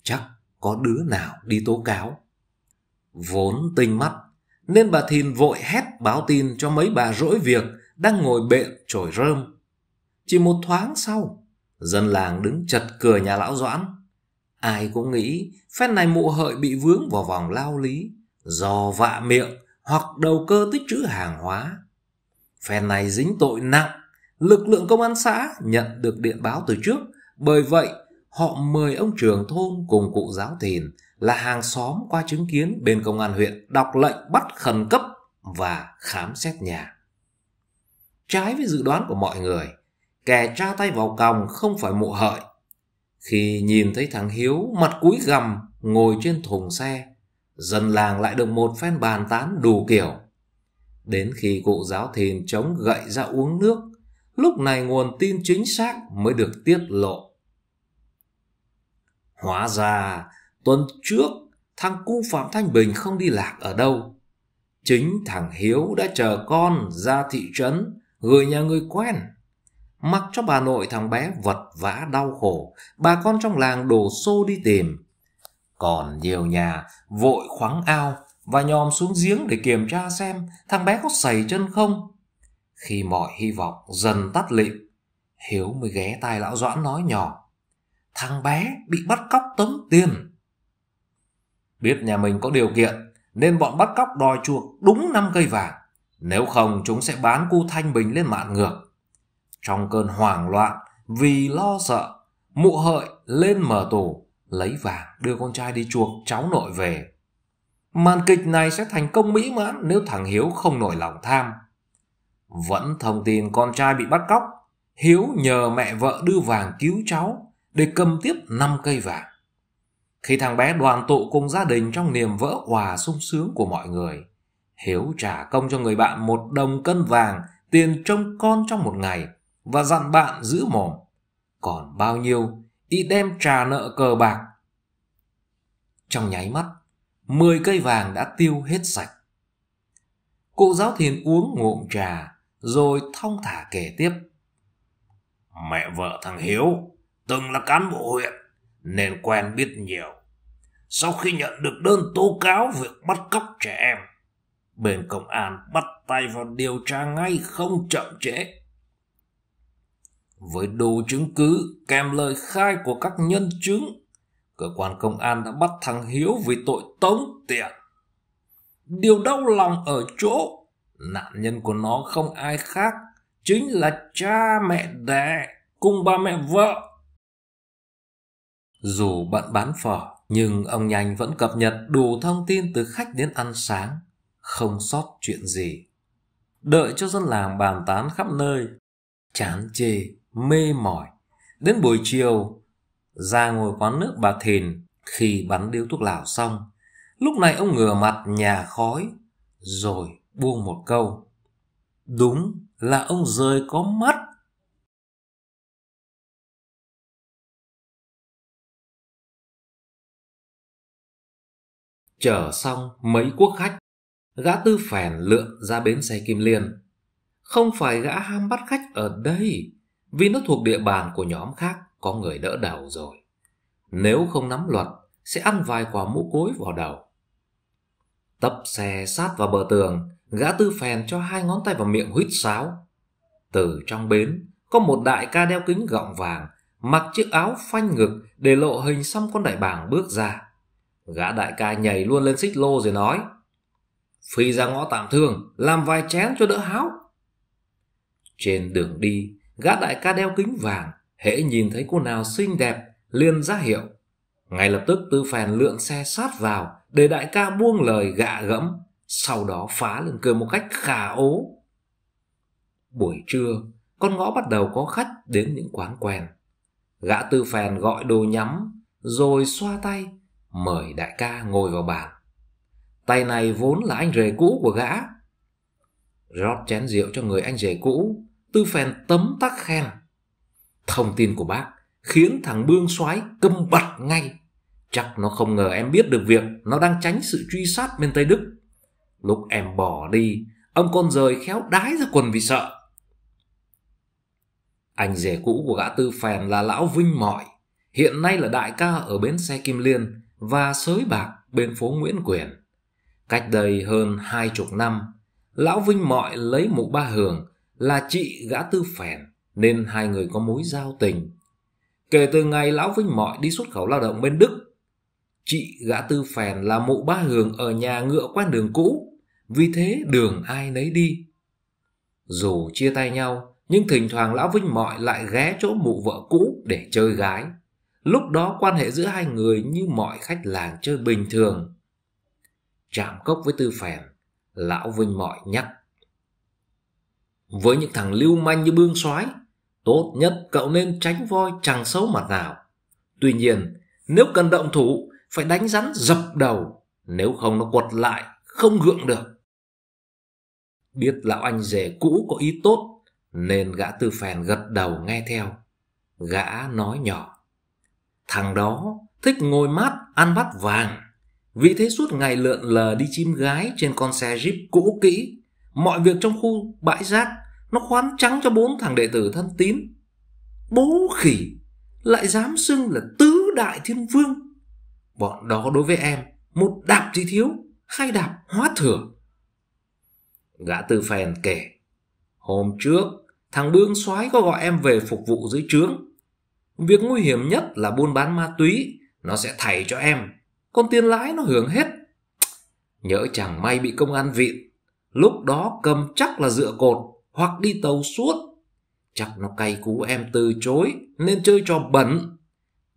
Chắc có đứa nào đi tố cáo. Vốn tinh mắt, nên bà Thìn vội hét báo tin cho mấy bà rỗi việc đang ngồi bện trổi rơm. Chỉ một thoáng sau, dân làng đứng chật cửa nhà lão Doãn Ai cũng nghĩ phen này mụ hợi bị vướng vào vòng lao lý, do vạ miệng hoặc đầu cơ tích trữ hàng hóa. Phen này dính tội nặng, lực lượng công an xã nhận được điện báo từ trước, bởi vậy họ mời ông trưởng thôn cùng cụ giáo thìn là hàng xóm qua chứng kiến bên công an huyện đọc lệnh bắt khẩn cấp và khám xét nhà. Trái với dự đoán của mọi người, kẻ tra tay vào còng không phải mụ hợi khi nhìn thấy thằng Hiếu mặt cúi gằm ngồi trên thùng xe, dân làng lại được một phen bàn tán đủ kiểu. Đến khi cụ giáo thìn chống gậy ra uống nước, lúc này nguồn tin chính xác mới được tiết lộ. Hóa ra, tuần trước, thằng cu Phạm Thanh Bình không đi lạc ở đâu. Chính thằng Hiếu đã chờ con ra thị trấn, gửi nhà người quen mặc cho bà nội thằng bé vật vã đau khổ, bà con trong làng đổ xô đi tìm. Còn nhiều nhà vội khoáng ao và nhòm xuống giếng để kiểm tra xem thằng bé có sầy chân không. Khi mọi hy vọng dần tắt lịm, Hiếu mới ghé tai lão Doãn nói nhỏ, thằng bé bị bắt cóc tống tiền. Biết nhà mình có điều kiện, nên bọn bắt cóc đòi chuộc đúng năm cây vàng. Nếu không chúng sẽ bán cu Thanh Bình lên mạng ngược trong cơn hoảng loạn, vì lo sợ, mụ hợi lên mở tủ, lấy vàng đưa con trai đi chuộc cháu nội về. Màn kịch này sẽ thành công mỹ mãn nếu thằng Hiếu không nổi lòng tham. Vẫn thông tin con trai bị bắt cóc, Hiếu nhờ mẹ vợ đưa vàng cứu cháu để cầm tiếp năm cây vàng. Khi thằng bé đoàn tụ cùng gia đình trong niềm vỡ hòa sung sướng của mọi người, Hiếu trả công cho người bạn một đồng cân vàng tiền trông con trong một ngày – và dặn bạn giữ mồm. Còn bao nhiêu, y đem trà nợ cờ bạc. Trong nháy mắt, mười cây vàng đã tiêu hết sạch. Cụ giáo thiền uống ngụm trà, rồi thong thả kể tiếp. Mẹ vợ thằng Hiếu từng là cán bộ huyện, nên quen biết nhiều. Sau khi nhận được đơn tố cáo việc bắt cóc trẻ em, bên công an bắt tay vào điều tra ngay không chậm trễ. Với đủ chứng cứ kèm lời khai của các nhân chứng, cơ quan công an đã bắt thằng Hiếu vì tội tống tiền. Điều đau lòng ở chỗ, nạn nhân của nó không ai khác, chính là cha mẹ đẻ cùng ba mẹ vợ. Dù bận bán phở, nhưng ông Nhanh vẫn cập nhật đủ thông tin từ khách đến ăn sáng, không sót chuyện gì. Đợi cho dân làng bàn tán khắp nơi, chán chê mê mỏi. Đến buổi chiều, ra ngồi quán nước bà Thìn khi bắn điếu thuốc lào xong. Lúc này ông ngửa mặt nhà khói, rồi buông một câu. Đúng là ông rơi có mắt. Chở xong mấy quốc khách, gã tư phèn lượn ra bến xe Kim Liên. Không phải gã ham bắt khách ở đây, vì nó thuộc địa bàn của nhóm khác Có người đỡ đầu rồi Nếu không nắm luật Sẽ ăn vài quả mũ cối vào đầu tập xe sát vào bờ tường Gã tư phèn cho hai ngón tay vào miệng huýt sáo Từ trong bến Có một đại ca đeo kính gọng vàng Mặc chiếc áo phanh ngực Để lộ hình xăm con đại bàng bước ra Gã đại ca nhảy luôn lên xích lô rồi nói Phi ra ngõ tạm thương Làm vài chén cho đỡ háo Trên đường đi gã đại ca đeo kính vàng, hễ nhìn thấy cô nào xinh đẹp, liền ra hiệu. Ngay lập tức Tư Phèn lượn xe sát vào, để đại ca buông lời gạ gẫm, sau đó phá lên cười một cách khả ố. Buổi trưa, con ngõ bắt đầu có khách đến những quán quen. Gã Tư Phèn gọi đồ nhắm, rồi xoa tay, mời đại ca ngồi vào bàn. Tay này vốn là anh rể cũ của gã. Rót chén rượu cho người anh rể cũ, Tư phèn tấm tắc khen. Thông tin của bác khiến thằng Bương soái câm bặt ngay. Chắc nó không ngờ em biết được việc nó đang tránh sự truy sát bên Tây Đức. Lúc em bỏ đi, ông con rời khéo đái ra quần vì sợ. Anh rể cũ của gã tư phèn là lão Vinh Mọi, hiện nay là đại ca ở bến xe Kim Liên và sới bạc bên phố Nguyễn Quyền. Cách đây hơn hai chục năm, lão Vinh Mọi lấy mụ ba hường là chị gã tư phèn nên hai người có mối giao tình. Kể từ ngày lão Vinh Mọi đi xuất khẩu lao động bên Đức, chị gã tư phèn là mụ ba hường ở nhà ngựa quen đường cũ, vì thế đường ai nấy đi. Dù chia tay nhau, nhưng thỉnh thoảng lão Vinh Mọi lại ghé chỗ mụ vợ cũ để chơi gái. Lúc đó quan hệ giữa hai người như mọi khách làng chơi bình thường. Chạm cốc với tư phèn, lão Vinh Mọi nhắc với những thằng lưu manh như bương soái tốt nhất cậu nên tránh voi chẳng xấu mặt nào. Tuy nhiên, nếu cần động thủ, phải đánh rắn dập đầu, nếu không nó quật lại, không gượng được. Biết lão anh rể cũ có ý tốt, nên gã tư phèn gật đầu nghe theo. Gã nói nhỏ, thằng đó thích ngồi mát, ăn bát vàng. Vì thế suốt ngày lượn lờ đi chim gái trên con xe jeep cũ kỹ Mọi việc trong khu bãi rác nó khoán trắng cho bốn thằng đệ tử thân tín. Bố khỉ lại dám xưng là tứ đại thiên vương. Bọn đó đối với em, một đạp thì thiếu, hai đạp hóa thừa. Gã tư phèn kể, hôm trước thằng bương soái có gọi em về phục vụ dưới trướng. Việc nguy hiểm nhất là buôn bán ma túy, nó sẽ thảy cho em, con tiền lãi nó hưởng hết. Nhỡ chẳng may bị công an vịn, Lúc đó cầm chắc là dựa cột hoặc đi tàu suốt. Chắc nó cay cú em từ chối nên chơi cho bẩn.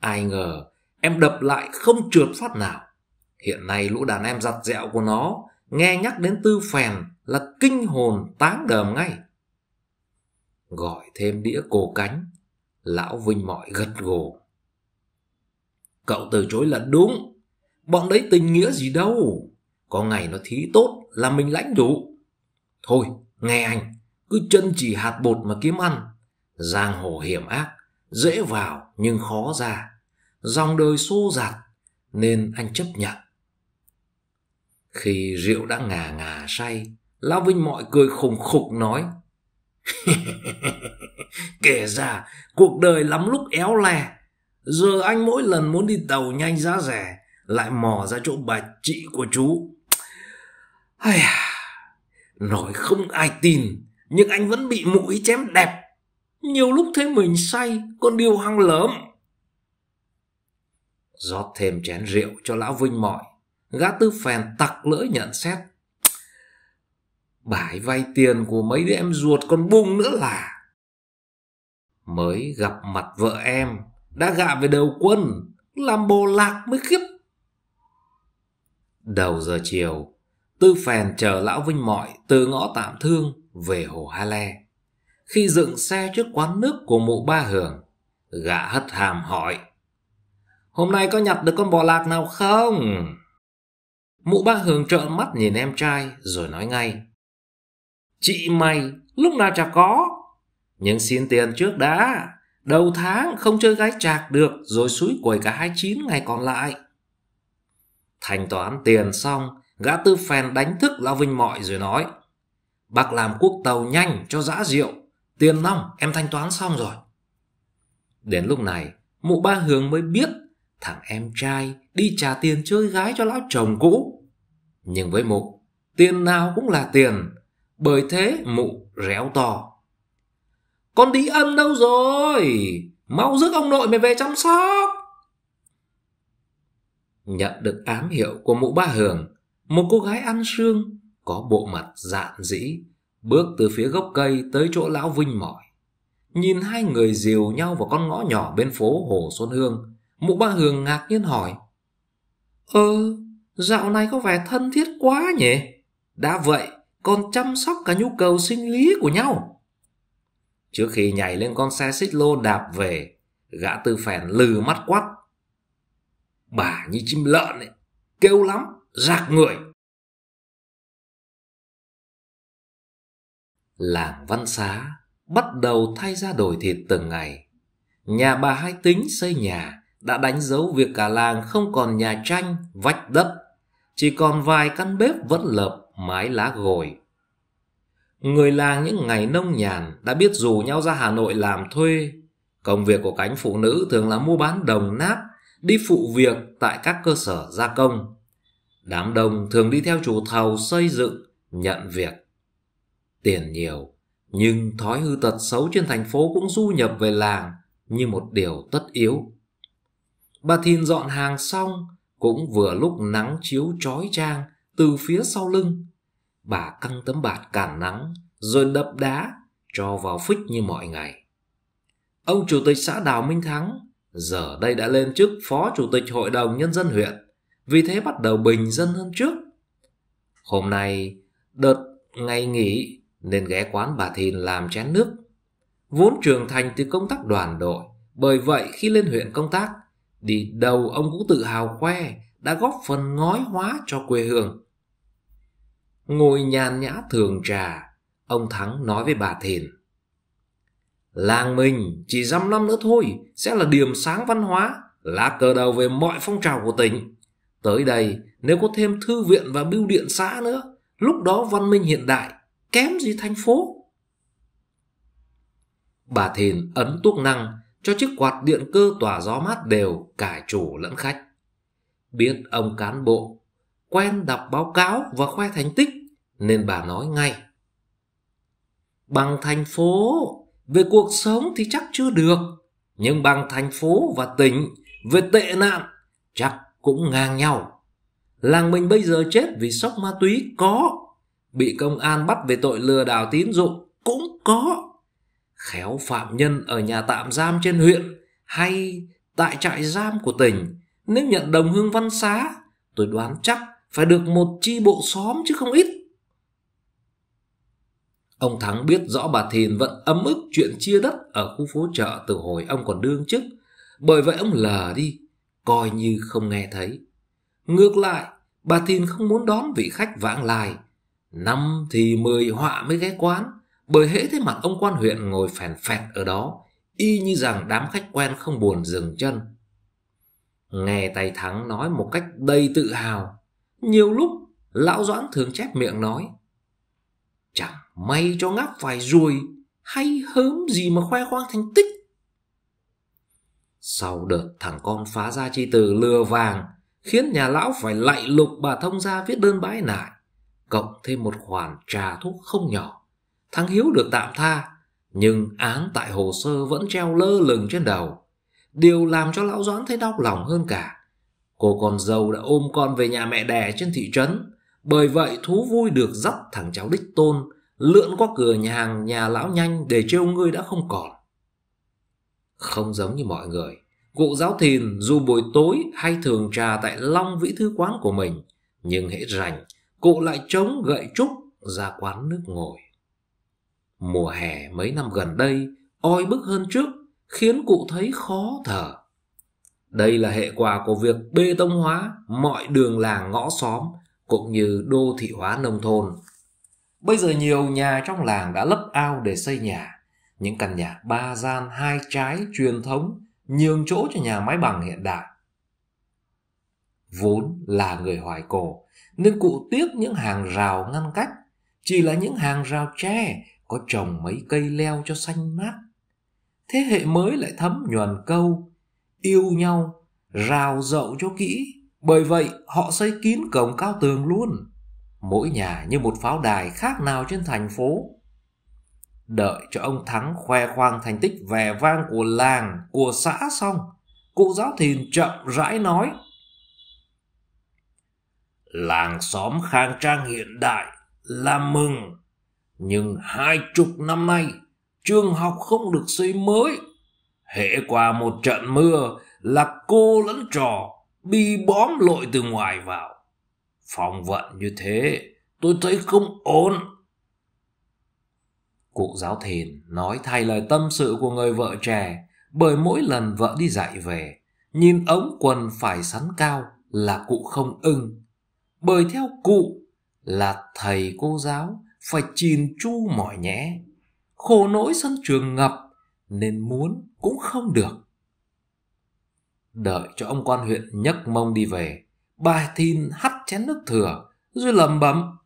Ai ngờ em đập lại không trượt phát nào. Hiện nay lũ đàn em giặt dẹo của nó nghe nhắc đến tư phèn là kinh hồn tán đờm ngay. Gọi thêm đĩa cổ cánh, lão Vinh Mọi gật gù. Cậu từ chối là đúng, bọn đấy tình nghĩa gì đâu. Có ngày nó thí tốt là mình lãnh đủ. Thôi, nghe anh, cứ chân chỉ hạt bột mà kiếm ăn. Giang hồ hiểm ác, dễ vào nhưng khó ra. Dòng đời xô giạt, nên anh chấp nhận. Khi rượu đã ngà ngà say, Lão Vinh mọi cười khùng khục nói. *laughs* Kể ra, cuộc đời lắm lúc éo le. Giờ anh mỗi lần muốn đi tàu nhanh giá rẻ, lại mò ra chỗ bà chị của chú à Nói không ai tin Nhưng anh vẫn bị mũi chém đẹp Nhiều lúc thấy mình say Còn điều hăng lớm rót thêm chén rượu cho lão vinh mọi gã tư phèn tặc lưỡi nhận xét bãi vay tiền của mấy đứa em ruột còn bung nữa là mới gặp mặt vợ em đã gạ về đầu quân làm bồ lạc mới khiếp đầu giờ chiều Tư phèn chờ lão Vinh Mọi từ ngõ tạm thương về hồ Ha Le. Khi dựng xe trước quán nước của mụ ba hưởng, gã hất hàm hỏi. Hôm nay có nhặt được con bò lạc nào không? Mụ ba hưởng trợn mắt nhìn em trai rồi nói ngay. Chị mày, lúc nào chả có. Nhưng xin tiền trước đã. Đầu tháng không chơi gái trạc được rồi suối quẩy cả hai chín ngày còn lại. Thanh toán tiền xong, Gã tư phèn đánh thức Lão Vinh mọi rồi nói. Bác làm quốc tàu nhanh cho dã rượu. Tiền nong em thanh toán xong rồi. Đến lúc này, mụ ba hướng mới biết thằng em trai đi trả tiền chơi gái cho lão chồng cũ. Nhưng với mụ, tiền nào cũng là tiền. Bởi thế mụ réo to. Con đi ăn đâu rồi? Mau rước ông nội mày về chăm sóc. Nhận được ám hiệu của mụ ba hường, một cô gái ăn xương, có bộ mặt dạn dĩ, bước từ phía gốc cây tới chỗ lão Vinh mỏi. Nhìn hai người dìu nhau vào con ngõ nhỏ bên phố Hồ Xuân Hương, mụ ba Hường ngạc nhiên hỏi. Ơ, ờ, dạo này có vẻ thân thiết quá nhỉ? Đã vậy, còn chăm sóc cả nhu cầu sinh lý của nhau. Trước khi nhảy lên con xe xích lô đạp về, gã tư phèn lừ mắt quắt. Bà như chim lợn ấy, kêu lắm rạc người làng văn xá bắt đầu thay ra đổi thịt từng ngày nhà bà hai tính xây nhà đã đánh dấu việc cả làng không còn nhà tranh vách đất chỉ còn vài căn bếp vẫn lợp mái lá gồi người làng những ngày nông nhàn đã biết rủ nhau ra hà nội làm thuê công việc của cánh phụ nữ thường là mua bán đồng nát đi phụ việc tại các cơ sở gia công Đám đông thường đi theo chủ thầu xây dựng, nhận việc. Tiền nhiều, nhưng thói hư tật xấu trên thành phố cũng du nhập về làng như một điều tất yếu. Bà Thìn dọn hàng xong, cũng vừa lúc nắng chiếu trói trang từ phía sau lưng. Bà căng tấm bạt cản nắng, rồi đập đá, cho vào phích như mọi ngày. Ông chủ tịch xã Đào Minh Thắng giờ đây đã lên chức phó chủ tịch hội đồng nhân dân huyện vì thế bắt đầu bình dân hơn trước. Hôm nay, đợt ngày nghỉ nên ghé quán bà Thìn làm chén nước. Vốn trưởng thành từ công tác đoàn đội, bởi vậy khi lên huyện công tác, đi đầu ông cũng tự hào khoe đã góp phần ngói hóa cho quê hương. Ngồi nhàn nhã thường trà, ông Thắng nói với bà Thìn. Làng mình chỉ dăm năm nữa thôi sẽ là điểm sáng văn hóa, lá cờ đầu về mọi phong trào của tỉnh. Tới đây, nếu có thêm thư viện và bưu điện xã nữa, lúc đó văn minh hiện đại, kém gì thành phố. Bà Thìn ấn tuốc năng cho chiếc quạt điện cơ tỏa gió mát đều cả chủ lẫn khách. Biết ông cán bộ quen đọc báo cáo và khoe thành tích nên bà nói ngay. Bằng thành phố, về cuộc sống thì chắc chưa được, nhưng bằng thành phố và tỉnh về tệ nạn chắc cũng ngang nhau. Làng mình bây giờ chết vì sốc ma túy có, bị công an bắt về tội lừa đảo tín dụng cũng có. Khéo phạm nhân ở nhà tạm giam trên huyện hay tại trại giam của tỉnh, nếu nhận đồng hương văn xá, tôi đoán chắc phải được một chi bộ xóm chứ không ít. Ông Thắng biết rõ bà Thìn vẫn ấm ức chuyện chia đất ở khu phố chợ từ hồi ông còn đương chức, bởi vậy ông lờ đi, coi như không nghe thấy. Ngược lại, bà Thìn không muốn đón vị khách vãng lai. Năm thì mười họa mới ghé quán, bởi hễ thấy mặt ông quan huyện ngồi phèn phẹt ở đó, y như rằng đám khách quen không buồn dừng chân. Nghe Tay Thắng nói một cách đầy tự hào, nhiều lúc lão doãn thường chép miệng nói Chẳng may cho ngáp phải ruồi hay hớm gì mà khoe khoang thành tích sau đợt thằng con phá ra chi từ lừa vàng, khiến nhà lão phải lạy lục bà thông gia viết đơn bãi nại, cộng thêm một khoản trà thuốc không nhỏ. Thằng Hiếu được tạm tha, nhưng án tại hồ sơ vẫn treo lơ lửng trên đầu. Điều làm cho lão Doãn thấy đau lòng hơn cả. Cô con dâu đã ôm con về nhà mẹ đẻ trên thị trấn, bởi vậy thú vui được dắt thằng cháu đích tôn, lượn qua cửa nhà hàng nhà lão nhanh để trêu ngươi đã không còn. Không giống như mọi người, cụ giáo thìn dù buổi tối hay thường trà tại long vĩ thư quán của mình, nhưng hễ rảnh, cụ lại chống gậy trúc ra quán nước ngồi. Mùa hè mấy năm gần đây, oi bức hơn trước, khiến cụ thấy khó thở. Đây là hệ quả của việc bê tông hóa mọi đường làng ngõ xóm cũng như đô thị hóa nông thôn. Bây giờ nhiều nhà trong làng đã lấp ao để xây nhà những căn nhà ba gian hai trái truyền thống nhường chỗ cho nhà máy bằng hiện đại. Vốn là người hoài cổ, nên cụ tiếc những hàng rào ngăn cách, chỉ là những hàng rào tre có trồng mấy cây leo cho xanh mát. Thế hệ mới lại thấm nhuần câu, yêu nhau, rào dậu cho kỹ, bởi vậy họ xây kín cổng cao tường luôn. Mỗi nhà như một pháo đài khác nào trên thành phố, Đợi cho ông Thắng khoe khoang thành tích vẻ vang của làng, của xã xong, cụ giáo thìn chậm rãi nói. Làng xóm khang trang hiện đại là mừng, nhưng hai chục năm nay trường học không được xây mới. Hễ qua một trận mưa là cô lẫn trò bị bóm lội từ ngoài vào. Phòng vận như thế tôi thấy không ổn. Cụ giáo thiền nói thay lời tâm sự của người vợ trẻ bởi mỗi lần vợ đi dạy về, nhìn ống quần phải sắn cao là cụ không ưng. Bởi theo cụ là thầy cô giáo phải chìn chu mỏi nhẽ. Khổ nỗi sân trường ngập nên muốn cũng không được. Đợi cho ông quan huyện nhấc mông đi về, bà Thin hắt chén nước thừa rồi lầm bẩm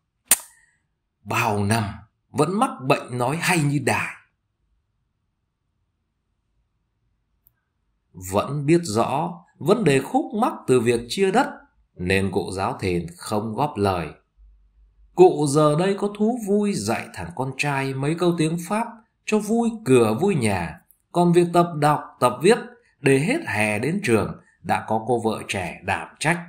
Bao năm vẫn mắc bệnh nói hay như đài. Vẫn biết rõ vấn đề khúc mắc từ việc chia đất nên cụ giáo thền không góp lời. Cụ giờ đây có thú vui dạy thằng con trai mấy câu tiếng Pháp cho vui cửa vui nhà. Còn việc tập đọc, tập viết để hết hè đến trường đã có cô vợ trẻ đảm trách.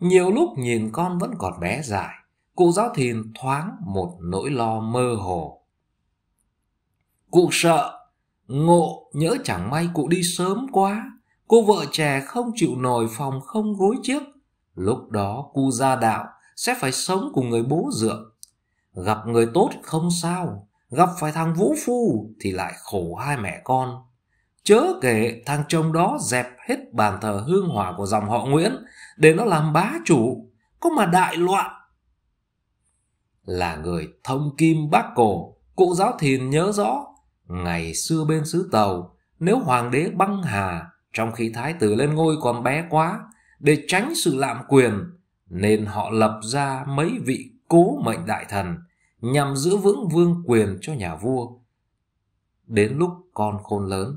Nhiều lúc nhìn con vẫn còn bé dại. Cụ giáo thiền thoáng một nỗi lo mơ hồ. Cụ sợ, ngộ nhớ chẳng may cụ đi sớm quá, cô vợ trẻ không chịu nổi phòng không gối chiếc. Lúc đó cụ gia đạo sẽ phải sống cùng người bố dượng. Gặp người tốt không sao, gặp phải thằng vũ phu thì lại khổ hai mẹ con. Chớ kể thằng chồng đó dẹp hết bàn thờ hương hỏa của dòng họ Nguyễn để nó làm bá chủ, có mà đại loạn là người thông kim bác cổ, cụ giáo thìn nhớ rõ. Ngày xưa bên xứ Tàu, nếu hoàng đế băng hà, trong khi thái tử lên ngôi còn bé quá, để tránh sự lạm quyền, nên họ lập ra mấy vị cố mệnh đại thần, nhằm giữ vững vương quyền cho nhà vua. Đến lúc con khôn lớn,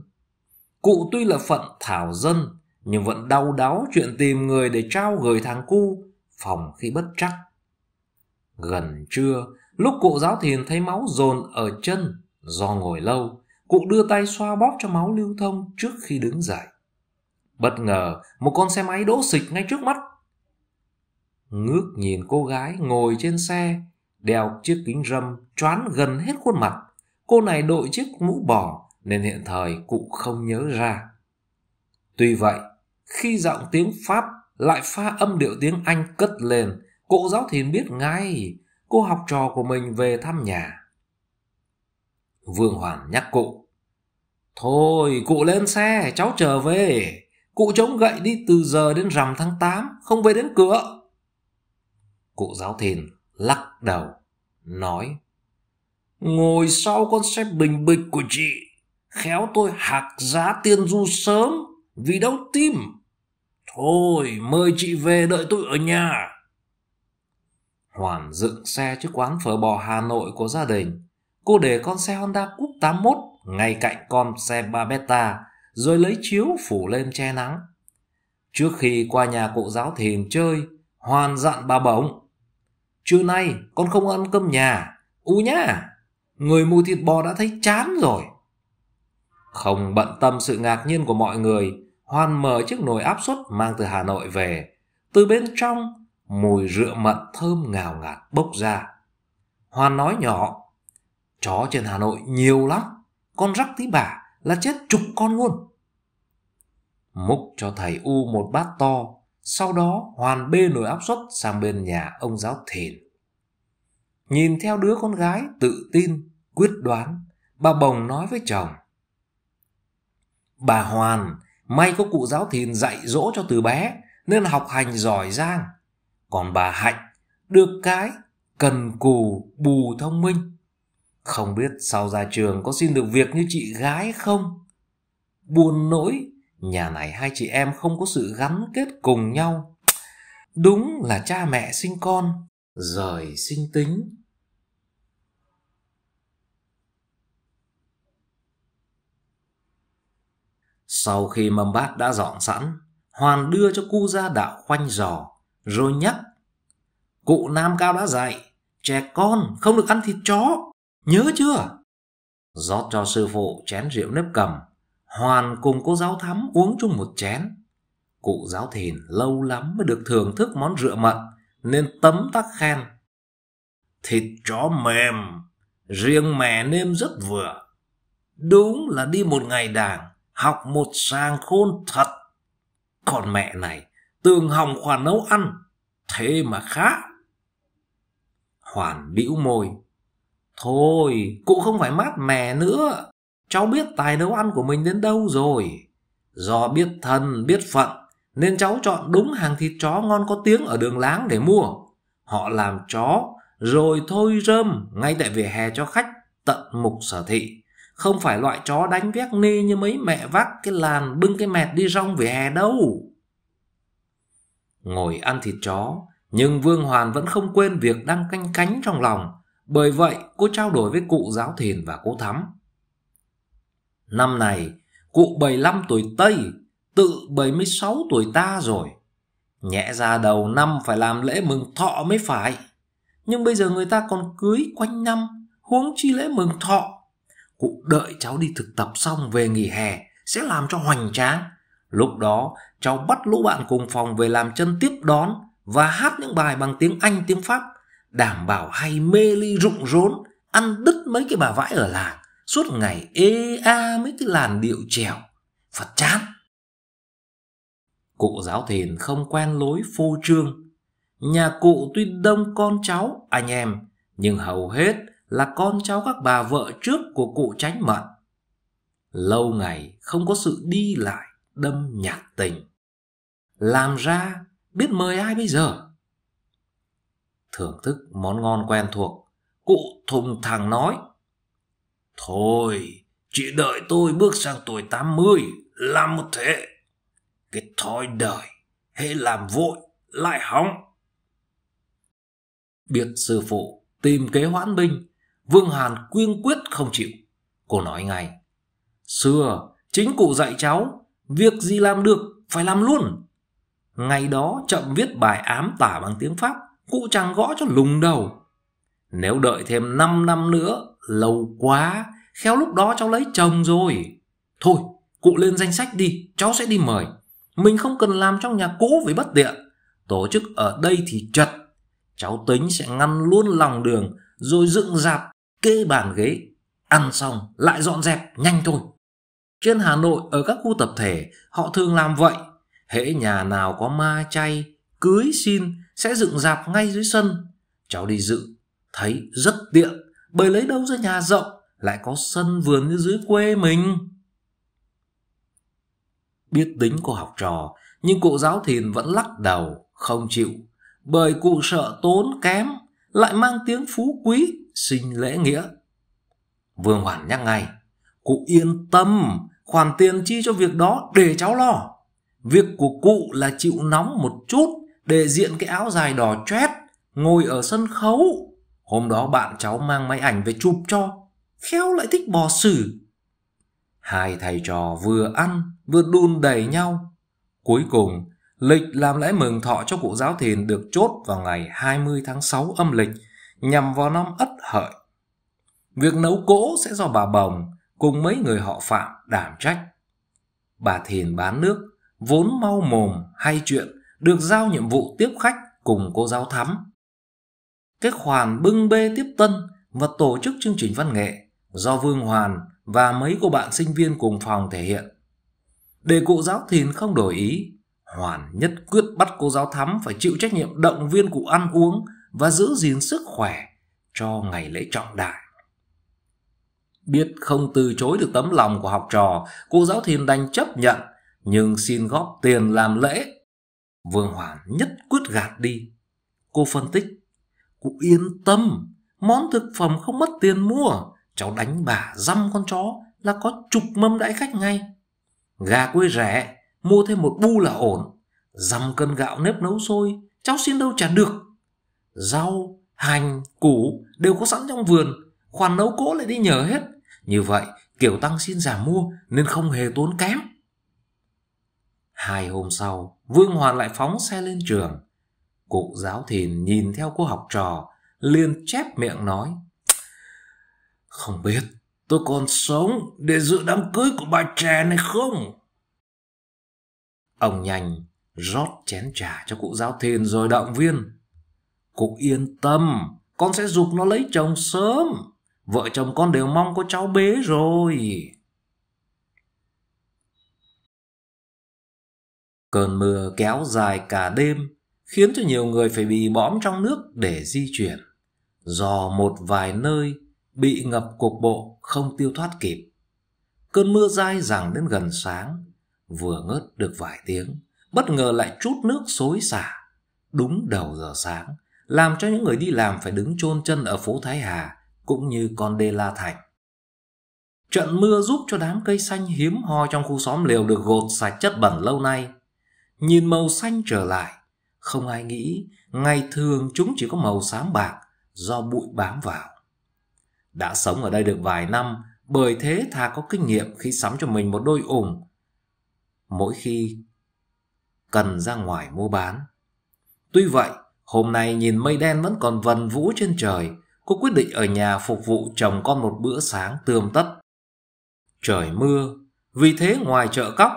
cụ tuy là phận thảo dân, nhưng vẫn đau đáu chuyện tìm người để trao gửi thằng cu, phòng khi bất trắc Gần trưa, lúc cụ giáo thiền thấy máu dồn ở chân do ngồi lâu, cụ đưa tay xoa bóp cho máu lưu thông trước khi đứng dậy. Bất ngờ, một con xe máy đỗ xịch ngay trước mắt. Ngước nhìn cô gái ngồi trên xe, đeo chiếc kính râm choán gần hết khuôn mặt. Cô này đội chiếc mũ bò nên hiện thời cụ không nhớ ra. Tuy vậy, khi giọng tiếng Pháp lại pha âm điệu tiếng Anh cất lên, Cụ giáo thìn biết ngay, cô học trò của mình về thăm nhà. Vương Hoàng nhắc cụ. Thôi, cụ lên xe, cháu trở về. Cụ chống gậy đi từ giờ đến rằm tháng 8, không về đến cửa. Cụ giáo thìn lắc đầu, nói. Ngồi sau con xe bình bịch của chị, khéo tôi hạc giá tiên du sớm vì đau tim. Thôi, mời chị về đợi tôi ở nhà. Hoàn dựng xe trước quán phở bò Hà Nội của gia đình. Cô để con xe Honda Cup 81 ngay cạnh con xe Babetta rồi lấy chiếu phủ lên che nắng. Trước khi qua nhà cụ giáo thìn chơi, Hoàn dặn bà bổng. Trưa nay con không ăn cơm nhà, u nhá, người mua thịt bò đã thấy chán rồi. Không bận tâm sự ngạc nhiên của mọi người, Hoàn mở chiếc nồi áp suất mang từ Hà Nội về. Từ bên trong, mùi rượu mận thơm ngào ngạt bốc ra. Hoan nói nhỏ, chó trên Hà Nội nhiều lắm, con rắc tí bà là chết chục con luôn. Múc cho thầy U một bát to, sau đó Hoan bê nồi áp suất sang bên nhà ông giáo thìn. Nhìn theo đứa con gái tự tin, quyết đoán, bà Bồng nói với chồng. Bà Hoàn, may có cụ giáo thìn dạy dỗ cho từ bé, nên học hành giỏi giang. Còn bà Hạnh được cái cần cù bù thông minh. Không biết sau ra trường có xin được việc như chị gái không? Buồn nỗi, nhà này hai chị em không có sự gắn kết cùng nhau. Đúng là cha mẹ sinh con, rời sinh tính. Sau khi mâm bát đã dọn sẵn, Hoàn đưa cho cu ra đạo khoanh giò rồi nhắc. Cụ Nam Cao đã dạy, trẻ con không được ăn thịt chó, nhớ chưa? Rót cho sư phụ chén rượu nếp cầm, Hoàn cùng cô giáo thắm uống chung một chén. Cụ giáo thìn lâu lắm mới được thưởng thức món rượu mận, nên tấm tắc khen. Thịt chó mềm, riêng mẹ nêm rất vừa. Đúng là đi một ngày đảng, học một sàng khôn thật. Còn mẹ này, Tường hỏng khóa nấu ăn, thế mà khá. Hoàn bĩu môi. Thôi, cũng không phải mát mẻ nữa. Cháu biết tài nấu ăn của mình đến đâu rồi. Do biết thân, biết phận, nên cháu chọn đúng hàng thịt chó ngon có tiếng ở đường láng để mua. Họ làm chó, rồi thôi rơm, ngay tại vỉa hè cho khách tận mục sở thị. Không phải loại chó đánh vét ni như mấy mẹ vác cái làn bưng cái mẹt đi rong vỉa hè đâu. Ngồi ăn thịt chó, nhưng Vương Hoàn vẫn không quên việc đang canh cánh trong lòng. Bởi vậy, cô trao đổi với cụ giáo thiền và cô Thắm. Năm này, cụ bảy mươi 75 tuổi Tây, tự bảy mươi sáu tuổi ta rồi. nhẹ ra đầu năm phải làm lễ mừng thọ mới phải. Nhưng bây giờ người ta còn cưới quanh năm, huống chi lễ mừng thọ. Cụ đợi cháu đi thực tập xong về nghỉ hè, sẽ làm cho hoành tráng. Lúc đó cháu bắt lũ bạn cùng phòng về làm chân tiếp đón và hát những bài bằng tiếng Anh, tiếng Pháp, đảm bảo hay mê ly rụng rốn, ăn đứt mấy cái bà vãi ở làng, suốt ngày ê a mấy cái làn điệu trèo, phật chán. Cụ giáo thiền không quen lối phô trương. Nhà cụ tuy đông con cháu, anh em, nhưng hầu hết là con cháu các bà vợ trước của cụ tránh mận. Lâu ngày không có sự đi lại đâm nhạt tình làm ra biết mời ai bây giờ thưởng thức món ngon quen thuộc cụ thùng thằng nói thôi chị đợi tôi bước sang tuổi tám mươi làm một thế cái thói đời hễ làm vội lại hỏng Biệt sư phụ tìm kế hoãn binh vương hàn quyên quyết không chịu cô nói ngay xưa chính cụ dạy cháu việc gì làm được phải làm luôn Ngày đó chậm viết bài ám tả bằng tiếng Pháp, cụ chàng gõ cho lùng đầu. Nếu đợi thêm 5 năm nữa, lâu quá, khéo lúc đó cháu lấy chồng rồi. Thôi, cụ lên danh sách đi, cháu sẽ đi mời. Mình không cần làm trong nhà cũ vì bất tiện. Tổ chức ở đây thì chật. Cháu tính sẽ ngăn luôn lòng đường, rồi dựng dạp, kê bàn ghế. Ăn xong, lại dọn dẹp, nhanh thôi. Trên Hà Nội, ở các khu tập thể, họ thường làm vậy hễ nhà nào có ma chay cưới xin sẽ dựng dạp ngay dưới sân cháu đi dự thấy rất tiện bởi lấy đâu ra nhà rộng lại có sân vườn như dưới quê mình biết tính của học trò nhưng cụ giáo thìn vẫn lắc đầu không chịu bởi cụ sợ tốn kém lại mang tiếng phú quý xin lễ nghĩa vương hoàn nhắc ngay cụ yên tâm khoản tiền chi cho việc đó để cháu lo Việc của cụ là chịu nóng một chút để diện cái áo dài đỏ chét, ngồi ở sân khấu. Hôm đó bạn cháu mang máy ảnh về chụp cho, khéo lại thích bò sử Hai thầy trò vừa ăn vừa đun đầy nhau. Cuối cùng, lịch làm lễ mừng thọ cho cụ giáo thiền được chốt vào ngày 20 tháng 6 âm lịch nhằm vào năm Ất Hợi. Việc nấu cỗ sẽ do bà Bồng cùng mấy người họ Phạm đảm trách. Bà Thiền bán nước vốn mau mồm hay chuyện được giao nhiệm vụ tiếp khách cùng cô giáo thắm. Cái khoản bưng bê tiếp tân và tổ chức chương trình văn nghệ do Vương Hoàn và mấy cô bạn sinh viên cùng phòng thể hiện. Để cụ giáo thìn không đổi ý, Hoàn nhất quyết bắt cô giáo thắm phải chịu trách nhiệm động viên cụ ăn uống và giữ gìn sức khỏe cho ngày lễ trọng đại. Biết không từ chối được tấm lòng của học trò, cô giáo thìn đành chấp nhận nhưng xin góp tiền làm lễ. Vương Hoàn nhất quyết gạt đi. Cô phân tích, cụ yên tâm, món thực phẩm không mất tiền mua, cháu đánh bà dăm con chó là có chục mâm đãi khách ngay. Gà quê rẻ, mua thêm một bu là ổn, dăm cân gạo nếp nấu sôi, cháu xin đâu trả được. Rau, hành, củ đều có sẵn trong vườn, khoản nấu cỗ lại đi nhờ hết. Như vậy, kiểu tăng xin giảm mua nên không hề tốn kém. Hai hôm sau, Vương Hoàn lại phóng xe lên trường. Cụ giáo thìn nhìn theo cô học trò, liền chép miệng nói. Không biết tôi còn sống để dự đám cưới của bà trẻ này không? Ông nhanh rót chén trà cho cụ giáo thìn rồi động viên. Cụ yên tâm, con sẽ giúp nó lấy chồng sớm. Vợ chồng con đều mong có cháu bế rồi. Cơn mưa kéo dài cả đêm, khiến cho nhiều người phải bị bõm trong nước để di chuyển. Do một vài nơi bị ngập cục bộ không tiêu thoát kịp. Cơn mưa dai dẳng đến gần sáng, vừa ngớt được vài tiếng, bất ngờ lại chút nước xối xả. Đúng đầu giờ sáng, làm cho những người đi làm phải đứng chôn chân ở phố Thái Hà, cũng như con đê La Thành. Trận mưa giúp cho đám cây xanh hiếm hoi trong khu xóm liều được gột sạch chất bẩn lâu nay, nhìn màu xanh trở lại. Không ai nghĩ, ngày thường chúng chỉ có màu xám bạc do bụi bám vào. Đã sống ở đây được vài năm, bởi thế thà có kinh nghiệm khi sắm cho mình một đôi ủng. Mỗi khi cần ra ngoài mua bán. Tuy vậy, hôm nay nhìn mây đen vẫn còn vần vũ trên trời, cô quyết định ở nhà phục vụ chồng con một bữa sáng tươm tất. Trời mưa, vì thế ngoài chợ cóc,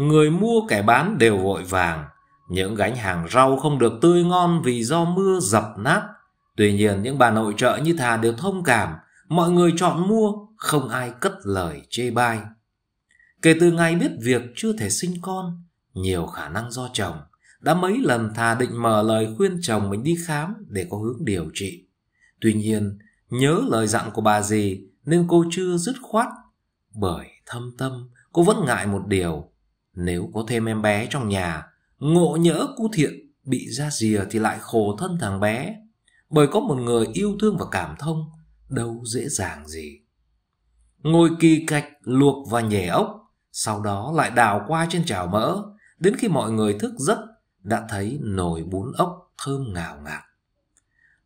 Người mua kẻ bán đều vội vàng. Những gánh hàng rau không được tươi ngon vì do mưa dập nát. Tuy nhiên những bà nội trợ như Thà đều thông cảm. Mọi người chọn mua, không ai cất lời chê bai. Kể từ ngày biết việc chưa thể sinh con, nhiều khả năng do chồng. Đã mấy lần Thà định mở lời khuyên chồng mình đi khám để có hướng điều trị. Tuy nhiên, nhớ lời dặn của bà dì nên cô chưa dứt khoát. Bởi thâm tâm, cô vẫn ngại một điều nếu có thêm em bé trong nhà, ngộ nhỡ cu thiện bị ra rìa thì lại khổ thân thằng bé. Bởi có một người yêu thương và cảm thông, đâu dễ dàng gì. Ngồi kỳ cạch luộc và nhề ốc, sau đó lại đào qua trên chảo mỡ, đến khi mọi người thức giấc đã thấy nồi bún ốc thơm ngào ngạt.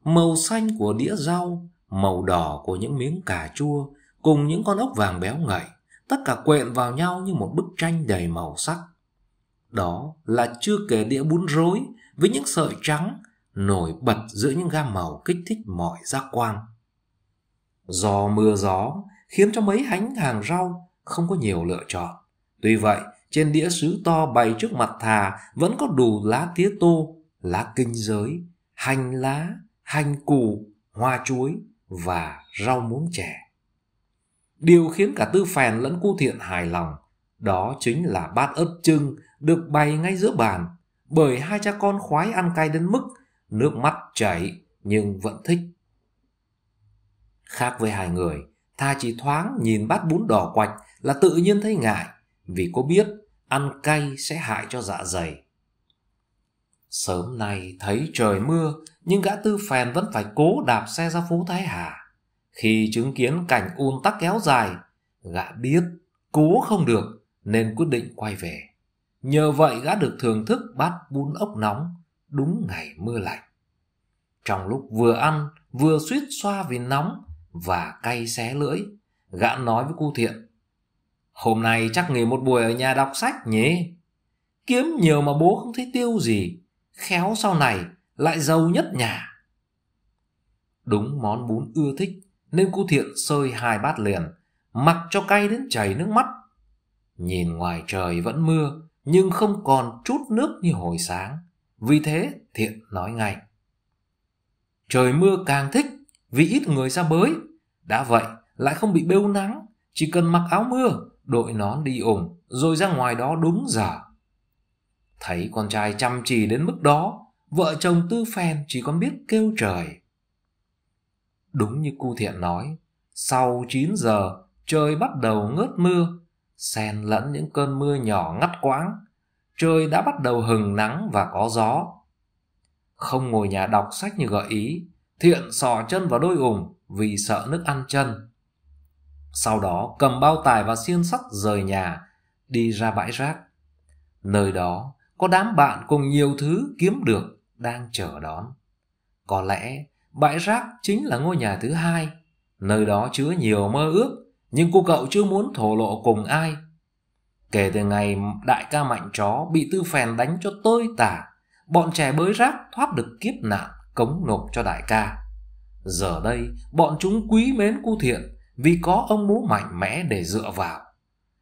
Màu xanh của đĩa rau, màu đỏ của những miếng cà chua cùng những con ốc vàng béo ngậy tất cả quện vào nhau như một bức tranh đầy màu sắc. Đó là chưa kể đĩa bún rối với những sợi trắng nổi bật giữa những gam màu kích thích mọi giác quan. Do mưa gió khiến cho mấy hánh hàng rau không có nhiều lựa chọn. Tuy vậy, trên đĩa sứ to bày trước mặt thà vẫn có đủ lá tía tô, lá kinh giới, hành lá, hành củ, hoa chuối và rau muống trẻ. Điều khiến cả Tư Phèn lẫn Cu Thiện hài lòng đó chính là bát ớt trưng được bày ngay giữa bàn bởi hai cha con khoái ăn cay đến mức nước mắt chảy nhưng vẫn thích. Khác với hai người, Tha chỉ thoáng nhìn bát bún đỏ quạch là tự nhiên thấy ngại vì cô biết ăn cay sẽ hại cho dạ dày. Sớm nay thấy trời mưa nhưng gã tư phèn vẫn phải cố đạp xe ra phố Thái Hà. Khi chứng kiến cảnh un tắc kéo dài, gã biết cố không được nên quyết định quay về. Nhờ vậy gã được thưởng thức bát bún ốc nóng đúng ngày mưa lạnh. Trong lúc vừa ăn, vừa suýt xoa vì nóng và cay xé lưỡi, gã nói với cô thiện. Hôm nay chắc nghỉ một buổi ở nhà đọc sách nhỉ? Kiếm nhiều mà bố không thấy tiêu gì, khéo sau này lại giàu nhất nhà. Đúng món bún ưa thích nên cu thiện sơi hai bát liền, mặc cho cay đến chảy nước mắt. Nhìn ngoài trời vẫn mưa, nhưng không còn chút nước như hồi sáng. Vì thế thiện nói ngay. Trời mưa càng thích vì ít người ra bới. Đã vậy lại không bị bêu nắng, chỉ cần mặc áo mưa, đội nón đi ủng, rồi ra ngoài đó đúng giờ. Thấy con trai chăm chỉ đến mức đó, vợ chồng tư phen chỉ còn biết kêu trời. Đúng như cu thiện nói, sau 9 giờ, trời bắt đầu ngớt mưa, xen lẫn những cơn mưa nhỏ ngắt quãng. Trời đã bắt đầu hừng nắng và có gió. Không ngồi nhà đọc sách như gợi ý, thiện sò chân vào đôi ủng vì sợ nước ăn chân. Sau đó cầm bao tải và xiên sắt rời nhà, đi ra bãi rác. Nơi đó có đám bạn cùng nhiều thứ kiếm được đang chờ đón. Có lẽ bãi rác chính là ngôi nhà thứ hai, nơi đó chứa nhiều mơ ước, nhưng cô cậu chưa muốn thổ lộ cùng ai. Kể từ ngày đại ca mạnh chó bị tư phèn đánh cho tơi tả, bọn trẻ bới rác thoát được kiếp nạn cống nộp cho đại ca. Giờ đây, bọn chúng quý mến cu thiện vì có ông bố mạnh mẽ để dựa vào.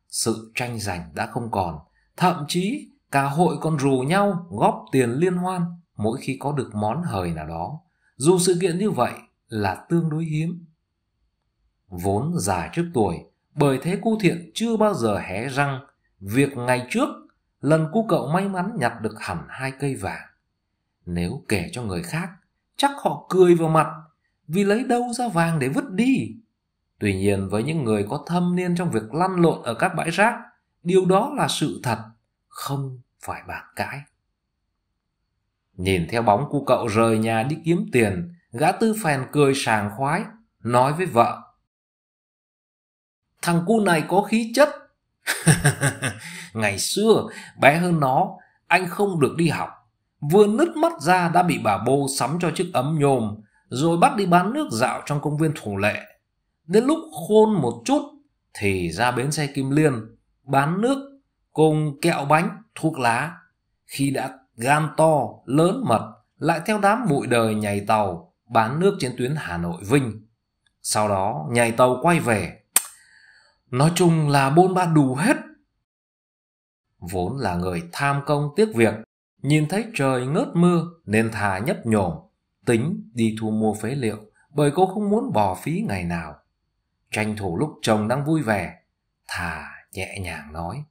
Sự tranh giành đã không còn, thậm chí cả hội còn rủ nhau góp tiền liên hoan mỗi khi có được món hời nào đó dù sự kiện như vậy là tương đối hiếm. Vốn già trước tuổi, bởi thế cu thiện chưa bao giờ hé răng việc ngày trước lần cu cậu may mắn nhặt được hẳn hai cây vàng. Nếu kể cho người khác, chắc họ cười vào mặt vì lấy đâu ra vàng để vứt đi. Tuy nhiên với những người có thâm niên trong việc lăn lộn ở các bãi rác, điều đó là sự thật, không phải bàn cãi. Nhìn theo bóng cu cậu rời nhà đi kiếm tiền, gã tư phèn cười sàng khoái, nói với vợ. Thằng cu này có khí chất. *laughs* Ngày xưa, bé hơn nó, anh không được đi học. Vừa nứt mắt ra đã bị bà bô sắm cho chiếc ấm nhôm, rồi bắt đi bán nước dạo trong công viên thủ lệ. Đến lúc khôn một chút, thì ra bến xe Kim Liên, bán nước cùng kẹo bánh, thuốc lá. Khi đã gan to, lớn mật, lại theo đám bụi đời nhảy tàu, bán nước trên tuyến Hà Nội-Vinh. Sau đó nhảy tàu quay về. Nói chung là bôn ba đủ hết. Vốn là người tham công tiếc việc, nhìn thấy trời ngớt mưa nên thà nhấp nhổm, tính đi thu mua phế liệu bởi cô không muốn bỏ phí ngày nào. Tranh thủ lúc chồng đang vui vẻ, thà nhẹ nhàng nói.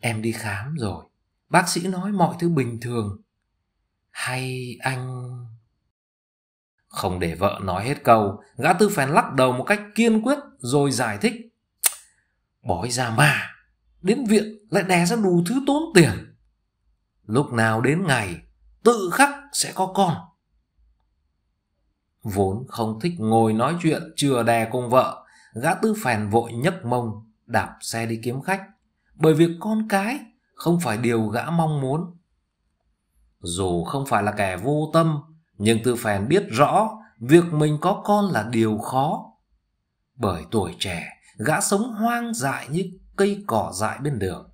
Em đi khám rồi. Bác sĩ nói mọi thứ bình thường. Hay anh... Không để vợ nói hết câu, gã tư phèn lắc đầu một cách kiên quyết rồi giải thích. Bói ra mà, đến viện lại đè ra đủ thứ tốn tiền. Lúc nào đến ngày, tự khắc sẽ có con. Vốn không thích ngồi nói chuyện chừa đè cùng vợ, gã tư phèn vội nhấc mông, đạp xe đi kiếm khách. Bởi việc con cái không phải điều gã mong muốn. Dù không phải là kẻ vô tâm, nhưng Tư Phèn biết rõ việc mình có con là điều khó. Bởi tuổi trẻ, gã sống hoang dại như cây cỏ dại bên đường,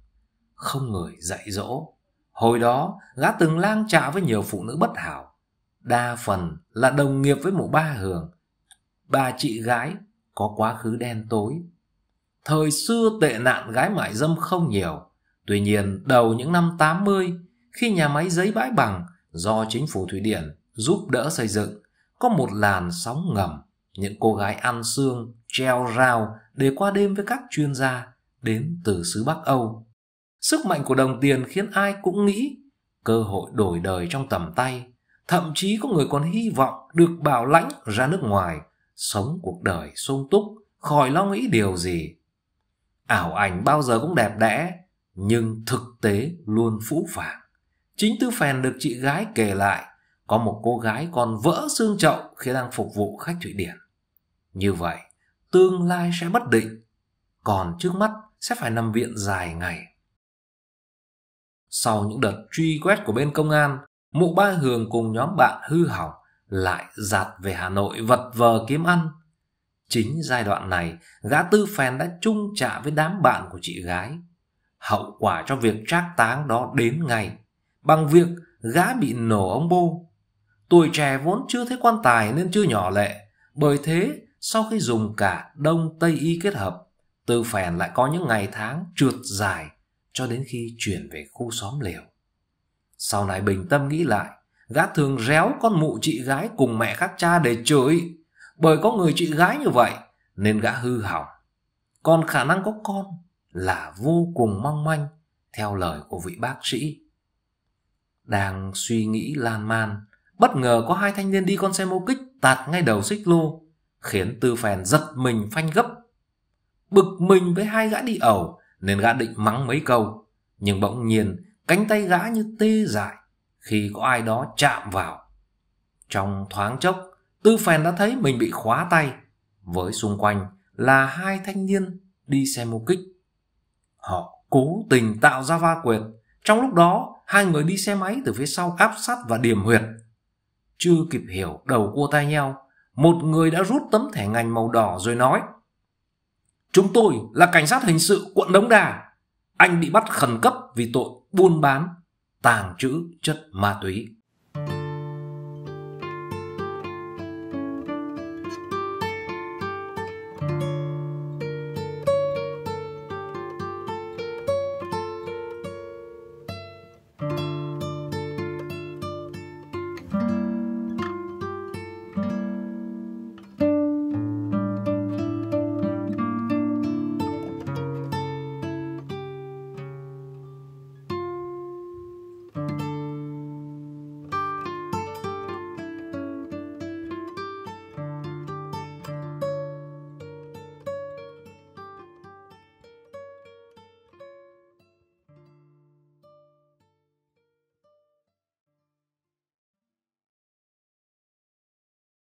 không người dạy dỗ. Hồi đó, gã từng lang trạ với nhiều phụ nữ bất hảo, đa phần là đồng nghiệp với mụ ba hường, bà chị gái có quá khứ đen tối. Thời xưa tệ nạn gái mại dâm không nhiều, Tuy nhiên, đầu những năm 80, khi nhà máy giấy bãi bằng do chính phủ Thụy Điển giúp đỡ xây dựng, có một làn sóng ngầm, những cô gái ăn xương, treo rào để qua đêm với các chuyên gia đến từ xứ Bắc Âu. Sức mạnh của đồng tiền khiến ai cũng nghĩ cơ hội đổi đời trong tầm tay, thậm chí có người còn hy vọng được bảo lãnh ra nước ngoài, sống cuộc đời sung túc, khỏi lo nghĩ điều gì. Ảo ảnh bao giờ cũng đẹp đẽ, nhưng thực tế luôn phũ phàng. Chính Tư Phèn được chị gái kể lại, có một cô gái còn vỡ xương chậu khi đang phục vụ khách Thụy Điển. Như vậy, tương lai sẽ bất định, còn trước mắt sẽ phải nằm viện dài ngày. Sau những đợt truy quét của bên công an, mụ ba Hường cùng nhóm bạn hư hỏng lại giạt về Hà Nội vật vờ kiếm ăn. Chính giai đoạn này, gã Tư Phèn đã chung trả với đám bạn của chị gái hậu quả cho việc trác táng đó đến ngày bằng việc gã bị nổ ống bô. Tuổi trẻ vốn chưa thấy quan tài nên chưa nhỏ lệ, bởi thế sau khi dùng cả Đông Tây Y kết hợp, từ Phèn lại có những ngày tháng trượt dài cho đến khi chuyển về khu xóm liều. Sau này bình tâm nghĩ lại, gã thường réo con mụ chị gái cùng mẹ khác cha để chửi, bởi có người chị gái như vậy nên gã hư hỏng. Còn khả năng có con là vô cùng mong manh theo lời của vị bác sĩ. Đang suy nghĩ lan man, bất ngờ có hai thanh niên đi con xe mô kích tạt ngay đầu xích lô, khiến Tư Phèn giật mình phanh gấp. Bực mình với hai gã đi ẩu nên gã định mắng mấy câu, nhưng bỗng nhiên cánh tay gã như tê dại khi có ai đó chạm vào. Trong thoáng chốc, Tư Phèn đã thấy mình bị khóa tay, với xung quanh là hai thanh niên đi xe mô kích Họ cố tình tạo ra va quyệt. Trong lúc đó, hai người đi xe máy từ phía sau áp sát và điểm huyệt. Chưa kịp hiểu đầu cua tay nhau, một người đã rút tấm thẻ ngành màu đỏ rồi nói. Chúng tôi là cảnh sát hình sự quận Đống Đà. Anh bị bắt khẩn cấp vì tội buôn bán, tàng trữ chất ma túy.